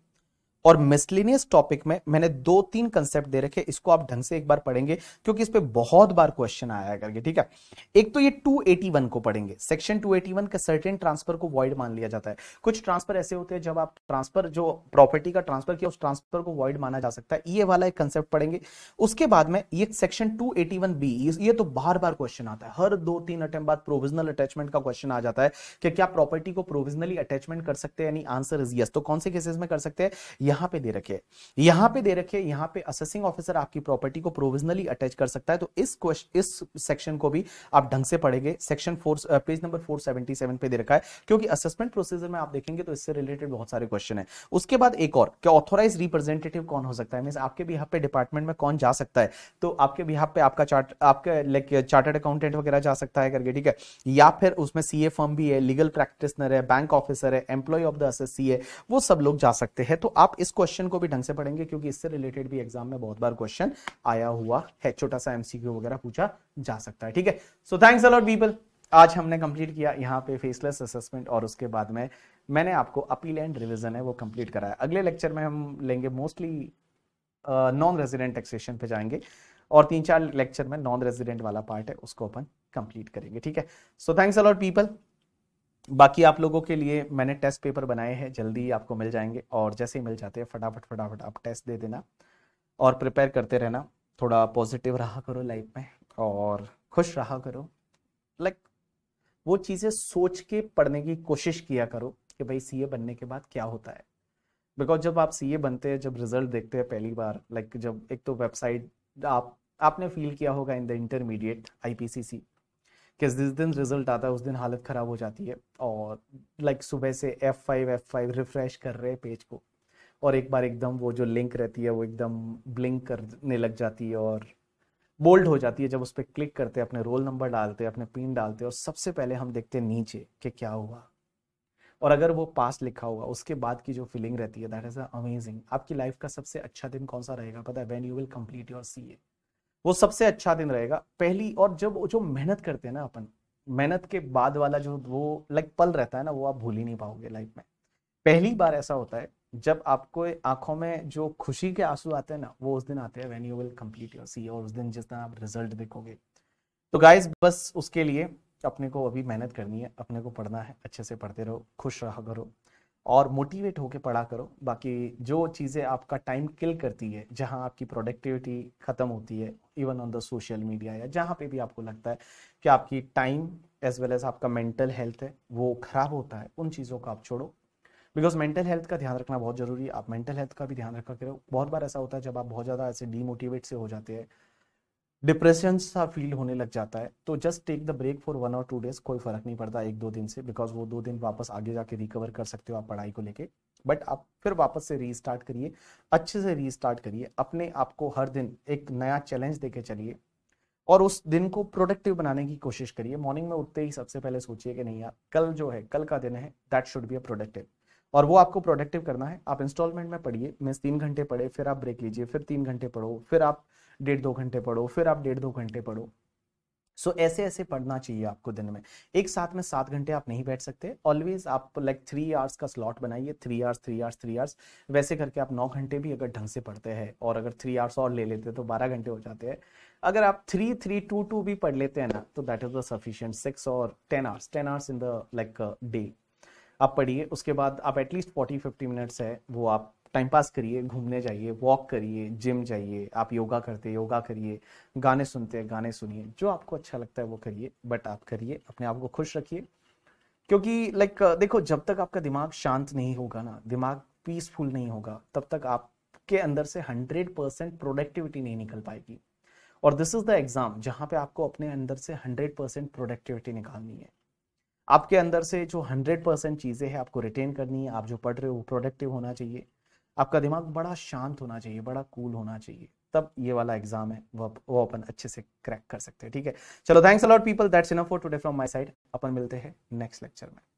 और मिसलिनियस टॉपिक में मैंने दो तीन कंसेप्ट दे रखे इसको आप ढंग से एक बार पढ़ेंगे क्योंकि इस पर बहुत बार क्वेश्चन आया करके ठीक है एक तो ये 281 को पढ़ेंगे सेक्शन 281 के सर्टेन ट्रांसफर को वॉइड मान लिया जाता है कुछ ट्रांसफर ऐसे होते हैं जब आप ट्रांसफर जो प्रॉपर्टी का ट्रांसफर किया उस ट्रांसफर को वॉइड माना जा सकता है ये वाला एक कंसेप्ट पढ़ेंगे उसके बाद में ये सेक्शन टू बी ये तो बार बार क्वेश्चन आता है हर दो तीन अटेम्प बाद प्रोविजनल अटैचमेंट का क्वेश्चन आ जाता है कि क्या प्रॉपर्टी को प्रोविजनली अटैचमेंट कर सकते हैं यानी आंसर इज यस तो कौन से केसेस में कर सकते हैं यहां पे दे रखे है यहां पे दे रखे है यहां पे असेसिंग ऑफिसर आपकी प्रॉपर्टी को प्रोविजनली अटैच कर सकता है तो इस इस सेक्शन को भी आप ढंग से पढ़ेंगे सेक्शन फोर पेज नंबर 477 पे दे रखा है क्योंकि असेसमेंट प्रोसीजर में आप देखेंगे तो इससे रिलेटेड बहुत सारे क्वेश्चन है उसके बाद एक और क्या ऑथोराइज रिप्रेजेंटेटिव कौन हो सकता है मीन आपके भी यहाँ पे डिपार्टमेंट में कौन जा सकता है तो आपके भी यहाँ पे आपका चार्ट आपके लाइक चार्टर्ड अकाउंटेंट वगैरह जा सकता है करके ठीक है या फिर उसमें सीए फर्म भी है लीगल प्रैक्टिसनर है बैंक ऑफिसर है एम्प्लॉय ऑफ द एस है वो सब लोग जा सकते हैं तो आप इस इस क्वेश्चन को भी ढंग से पढ़ेंगे क्योंकि इससे रिलेटेड भी एग्जाम में बहुत बार क्वेश्चन आया हुआ है छोटा सा एमसीक्यू वगैरह पूछा जा सकता है ठीक है सो थैंक्स अलॉट पीपल आज हमने कंप्लीट किया यहाँ पे फेसलेस असेसमेंट और उसके बाद में मैंने आपको अपील एंड रिविजन है वो कंप्लीट कराया अगले लेक्चर में हम लेंगे मोस्टली नॉन रेजिडेंट टैक्सेशन पे जाएंगे और तीन चार लेक्चर में नॉन रेजिडेंट वाला पार्ट है उसको अपन कंप्लीट करेंगे ठीक है सो थैंक्स अलॉट पीपल बाकी आप लोगों के लिए मैंने टेस्ट पेपर बनाए हैं जल्दी आपको मिल जाएंगे और जैसे ही मिल जाते हैं फटाफट फटाफट आप टेस्ट दे देना और प्रिपेयर करते रहना थोड़ा पॉजिटिव रहा करो लाइफ में और खुश रहा करो लाइक वो चीज़ें सोच के पढ़ने की कोशिश किया करो कि भाई सीए बनने के बाद क्या होता है बिकॉज जब आप सीए बनते हैं जब रिजल्ट देखते हैं पहली बार लाइक जब एक तो वेबसाइट आप आपने फील किया होगा इन द इंटरमीडिएट आईपीसीसी कि जिस दिन रिजल्ट आता है उस दिन हालत ख़राब हो जाती है और लाइक सुबह से F five F five refresh कर रहे हैं पेज को और एक बार एकदम वो जो लिंक रहती है वो एकदम ब्लिंक करने लग जाती है और बोल्ड हो जाती है जब उस पर क्लिक करते हैं अपने रोल नंबर डालते अपने पिन डालते और सबसे पहले हम देखते हैं नीचे कि क्या हुआ और अगर वो पास लिखा हुआ उसके बाद की जो फीलिंग रहती है दैट इज़ अमेजिंग आपकी लाइफ का सबसे अच्छा दिन कौन सा रहेगा पता है when you will complete your C A वो सबसे अच्छा दिन रहेगा पहली और जब जो मेहनत करते हैं ना अपन मेहनत के बाद वाला जो वो लाइक पल रहता है ना वो आप भूल ही नहीं पाओगे लाइफ में पहली बार ऐसा होता है जब आपको आंखों में जो खुशी के आंसू आते हैं ना वो उस दिन आते हैं when you will complete your C और उस दिन जिस दिन आप रिजल्ट देखोगे तो गाइज बस उसके लिए अपने को अभी मेहनत करनी है अपने को पढ़ना है अच्छे से पढ़ते रहो खुश रहा करो और मोटिवेट होकर पढ़ा करो बाकी जो चीज़ें आपका टाइम किल करती है जहाँ आपकी प्रोडक्टिविटी ख़त्म होती है even on the social media या जहाँ पे भी आपको लगता है कि आपकी टाइम एज वेल एज आपका मेंटल हेल्थ है वो ख़राब होता है उन चीज़ों को आप छोड़ो बिकॉज मेंटल हेल्थ का ध्यान रखना बहुत जरूरी है आप मेंटल हेल्थ का भी ध्यान रखा करो बहुत बार ऐसा होता है जब आप बहुत ज़्यादा ऐसे डीमोटिवेट से हो जाते हैं डिप्रेशन सा फील होने लग जाता है तो just take the break for one और टू डेज कोई फर्क नहीं पड़ता एक दो दिन से बिकॉज वो दो दिन वापस आगे जाके रिकवर कर सकते हो आप पढ़ाई को लेके बट आप फिर वापस से रीस्टार्ट करिए अच्छे से रीस्टार्ट करिए अपने आप को हर दिन एक नया चैलेंज देके चलिए और उस दिन को प्रोडक्टिव बनाने की कोशिश करिए मॉर्निंग में उठते ही सबसे पहले सोचिए कि नहीं यार कल जो है कल का दिन है that should be a productive और वो आपको प्रोडक्टिव करना है आप इंस्टॉलमेंट में पढ़िए मीन्स तीन घंटे पढ़े फिर आप ब्रेक लीजिए फिर तीन घंटे पढ़ो फिर आप डेढ़ दो घंटे पढ़ो फिर आप डेढ़ दो घंटे पढ़ो सो so, ऐसे ऐसे पढ़ना चाहिए आपको दिन में एक साथ में सात घंटे आप नहीं बैठ सकते ऑलवेज आप लाइक थ्री आवर्स का स्लॉट बनाइए three hours three hours three hours वैसे करके आप नौ घंटे भी अगर ढंग से पढ़ते हैं और अगर थ्री आवर्स और ले लेते हैं तो बारह घंटे हो जाते हैं अगर आप थ्री थ्री टू टू भी पढ़ लेते हैं ना तो that is the sufficient six और ten hours ten hours in the like day आप पढ़िए उसके बाद आप एटलीस्ट फोर्टी फिफ्टी मिनट्स है वो आप टाइम पास करिए घूमने जाइए वॉक करिए जिम जाइए आप योगा करते योगा करिए गाने सुनते हैं गाने सुनिए जो आपको अच्छा लगता है वो करिए बट आप करिए अपने आप को खुश रखिए क्योंकि लाइक देखो जब तक आपका दिमाग शांत नहीं होगा ना दिमाग पीसफुल नहीं होगा तब तक आपके अंदर से हंड्रेड परसेंट प्रोडक्टिविटी नहीं निकल पाएगी और दिस इज द एग्जाम जहाँ पे आपको अपने अंदर से हंड्रेड परसेंट प्रोडक्टिविटी निकालनी है आपके अंदर से जो हंड्रेड परसेंट चीज़ें हैं आपको रिटेन करनी है आप जो पढ़ रहे हो वो प्रोडक्टिव होना चाहिए आपका दिमाग बड़ा शांत होना चाहिए बड़ा कूल होना चाहिए तब ये वाला एग्जाम है वो वो अपन अच्छे से क्रैक कर सकते हैं ठीक है चलो thanks a lot people that's enough for today from my side अपन मिलते हैं नेक्स्ट लेक्चर में